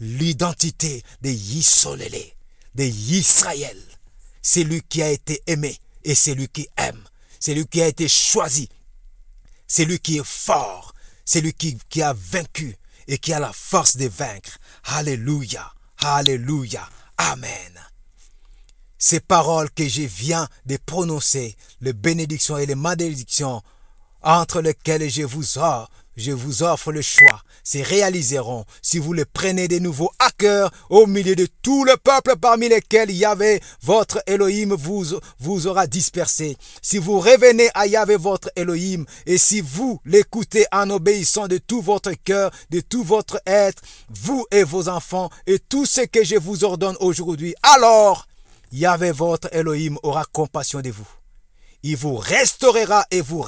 L'identité de les, de Israël c'est lui qui a été aimé et c'est lui qui aime. C'est lui qui a été choisi. C'est lui qui est fort. C'est lui qui, a vaincu et qui a la force de vaincre. Alléluia. Alléluia. Amen. Ces paroles que je viens de prononcer, les bénédictions et les malédictions, entre lesquelles je vous je vous offre le choix se réaliseront si vous le prenez de nouveau à cœur au milieu de tout le peuple parmi lesquels Yahvé, votre Elohim, vous, vous aura dispersé. Si vous revenez à Yahvé, votre Elohim, et si vous l'écoutez en obéissant de tout votre cœur, de tout votre être, vous et vos enfants, et tout ce que je vous ordonne aujourd'hui, alors Yahvé, votre Elohim, aura compassion de vous. Il vous restaurera et vous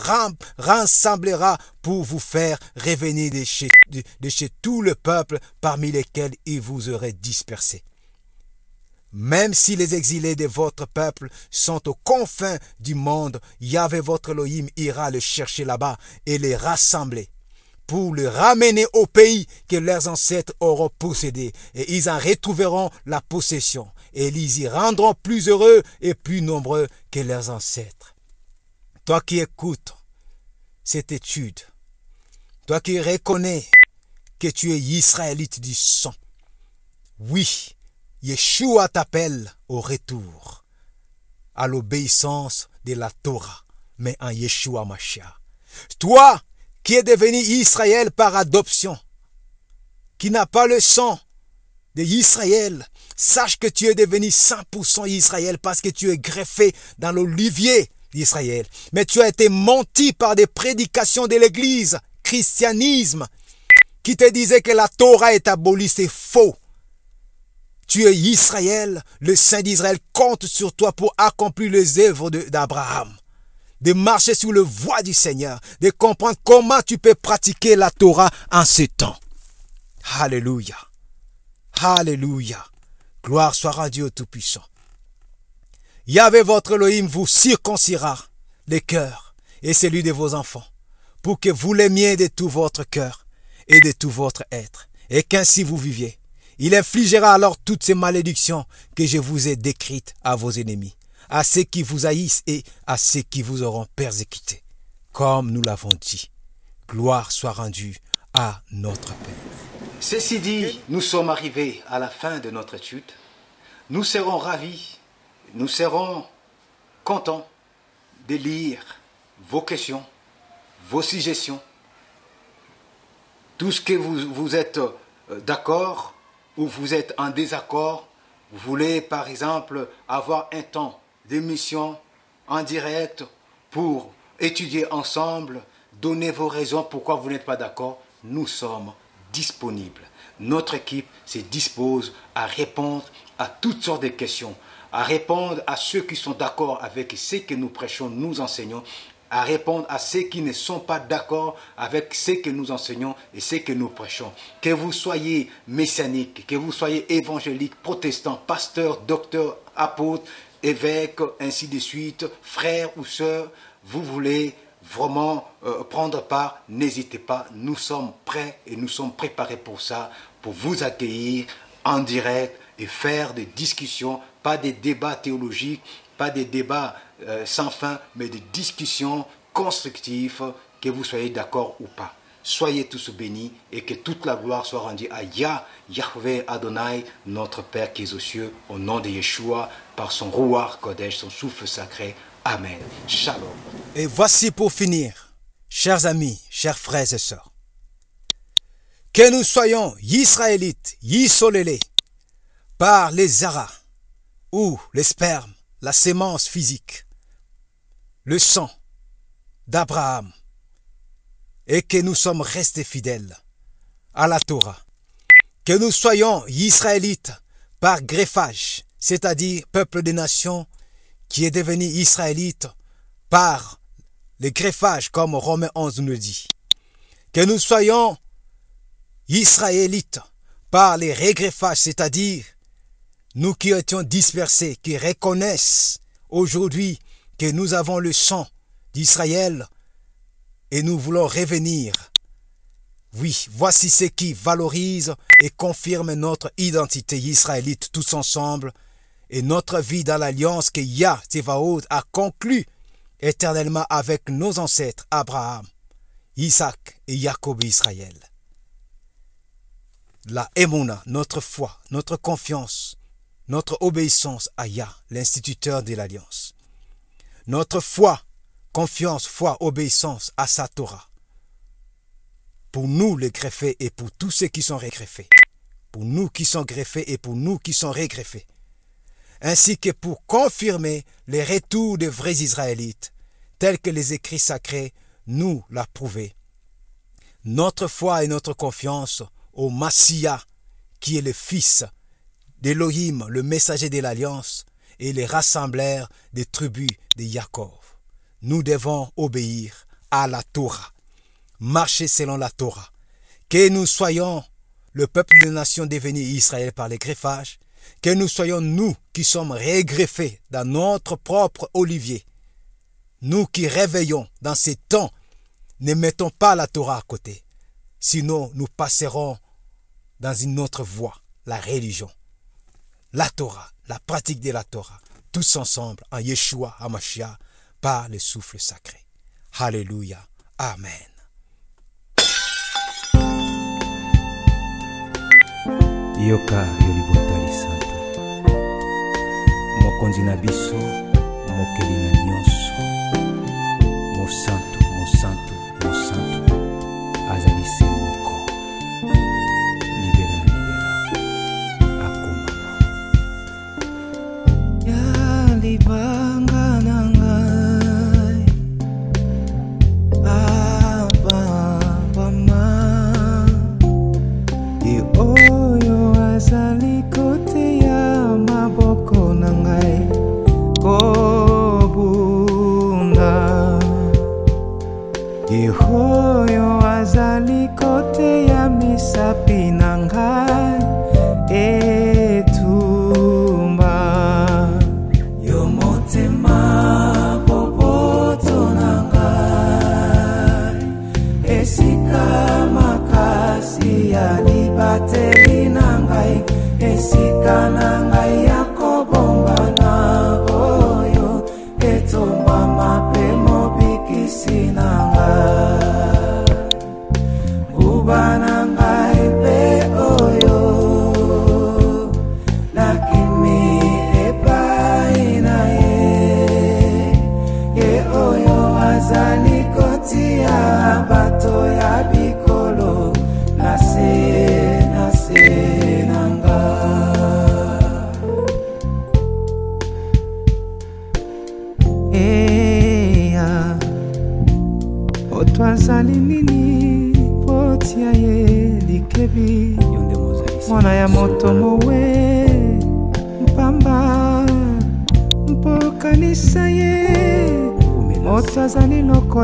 rassemblera pour vous faire revenir de chez, de, chez tout le peuple parmi lesquels il vous aurait dispersé. Même si les exilés de votre peuple sont aux confins du monde, Yahvé votre Elohim ira le chercher là-bas et les rassembler pour les ramener au pays que leurs ancêtres auront possédé. Et ils en retrouveront la possession. Et ils y rendront plus heureux et plus nombreux que leurs ancêtres. Toi qui écoutes cette étude, toi qui reconnais que tu es israélite du sang, oui, Yeshua t'appelle au retour, à l'obéissance de la Torah, mais en Yeshua Mashiach. Toi qui es devenu Israël par adoption, qui n'a pas le sang de Israël, sache que tu es devenu 100% Israël parce que tu es greffé dans l'olivier Israël, Mais tu as été menti par des prédications de l'Église, christianisme, qui te disait que la Torah est abolie. C'est faux. Tu es Israël, le Saint d'Israël compte sur toi pour accomplir les œuvres d'Abraham, de, marcher sous le voie du Seigneur, de comprendre comment tu peux pratiquer la Torah en ce temps. Alléluia. Alléluia. Gloire soit à Dieu Tout-Puissant. Yahvé votre Elohim vous circoncira les cœurs et celui de vos enfants, pour que vous l'aimiez de tout votre cœur et de tout votre être, et qu'ainsi vous viviez. Il infligera alors toutes ces malédictions que je vous ai décrites à vos ennemis, à ceux qui vous haïssent et à ceux qui vous auront persécutés, comme nous l'avons dit. Gloire soit rendue à notre Père. Ceci dit, nous sommes arrivés à la fin de notre étude. Nous serons ravis nous serons contents de lire vos questions, vos suggestions, tout ce que vous, vous êtes euh, d'accord ou vous êtes en désaccord. Vous voulez par exemple avoir un temps d'émission en direct pour étudier ensemble, donner vos raisons pourquoi vous n'êtes pas d'accord. Nous sommes disponibles. Notre équipe se dispose à répondre à toutes sortes de questions à répondre à ceux qui sont d'accord avec ce que nous prêchons, nous enseignons, à répondre à ceux qui ne sont pas d'accord avec ce que nous enseignons et ce que nous prêchons. Que vous soyez messianique, que vous soyez évangélique, protestant, pasteur, docteur, apôtre, évêque, ainsi de suite, frère ou sœur, vous voulez vraiment euh, prendre part, n'hésitez pas, nous sommes prêts et nous sommes préparés pour ça, pour vous accueillir en direct et faire des discussions, pas des débats théologiques, pas des débats euh, sans fin, mais des discussions constructives, que vous soyez d'accord ou pas. Soyez tous bénis et que toute la gloire soit rendue à Yah, Yahvé Adonai, notre Père qui est aux cieux, au nom de Yeshua, par son rouard Kodesh, son souffle sacré. Amen. Shalom. Et voici pour finir, chers amis, chers frères et sœurs, que nous soyons Israélites, Yisolélés, par les ara ou les spermes, la sémence physique, le sang d'Abraham, et que nous sommes restés fidèles à la Torah. Que nous soyons israélites par greffage, c'est-à-dire peuple des nations qui est devenu israélite par Les greffages comme Romains 11 nous dit. Que nous soyons israélites par les régreffages, c'est-à-dire nous qui étions dispersés, qui reconnaissent aujourd'hui que nous avons le sang d'Israël et nous voulons revenir. Oui, voici ce qui valorise et confirme notre identité israélite tous ensemble et notre vie dans l'alliance que Yah a conclue éternellement avec nos ancêtres Abraham, Isaac et Jacob Israël. La émona, notre foi, notre confiance, notre obéissance à Yah, l'instituteur de l'alliance. Notre foi, confiance, foi, obéissance à sa Torah. Pour nous les greffés et pour tous ceux qui sont régreffés. Pour nous qui sont greffés et pour nous qui sont régreffés. Ainsi que pour confirmer les retours des vrais Israélites, tels que les écrits sacrés nous l'a Notre foi et notre confiance au Massiah, qui est le Fils d'Élohim, le messager de l'alliance, et les rassemblèrent des tribus de Jacob. Nous devons obéir à la Torah, marcher selon la Torah. Que nous soyons le peuple de nations devenu Israël par les greffages, que nous soyons nous qui sommes régreffés dans notre propre olivier, nous qui réveillons dans ces temps, ne mettons pas la Torah à côté, sinon nous passerons dans une autre voie, la religion la Torah, la pratique de la Torah, tous ensemble en Yeshua Hamashiach par le souffle sacré. Alléluia. Amen. yoka yo libota lisantu mokonzi na biso mokeli Santo, nyonso Santo, Santo. people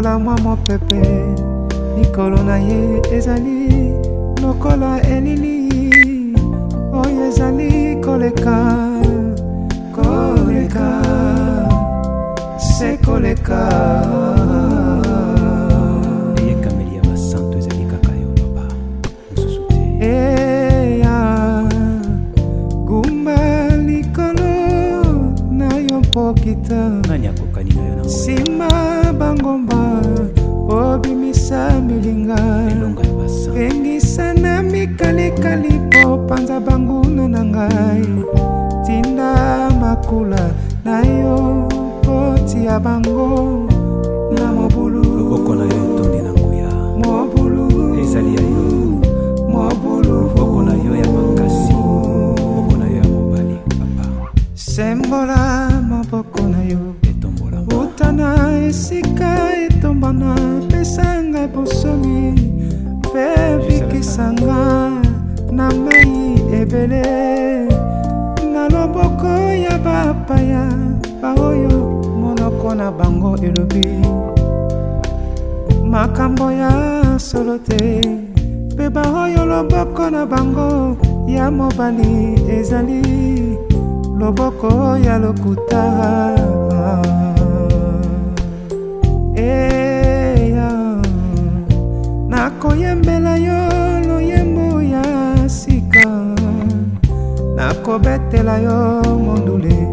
lokola mwa mopepe likolo na ye ezali lokola elili oyo ezali koleka koleka se koleka yango elobi makambo ya solo te mpe baoyo loboko na bango ya mobali ezali loboko ya lokuta eya nakoyembela yo loyembo ya sika nakobetela yo mondule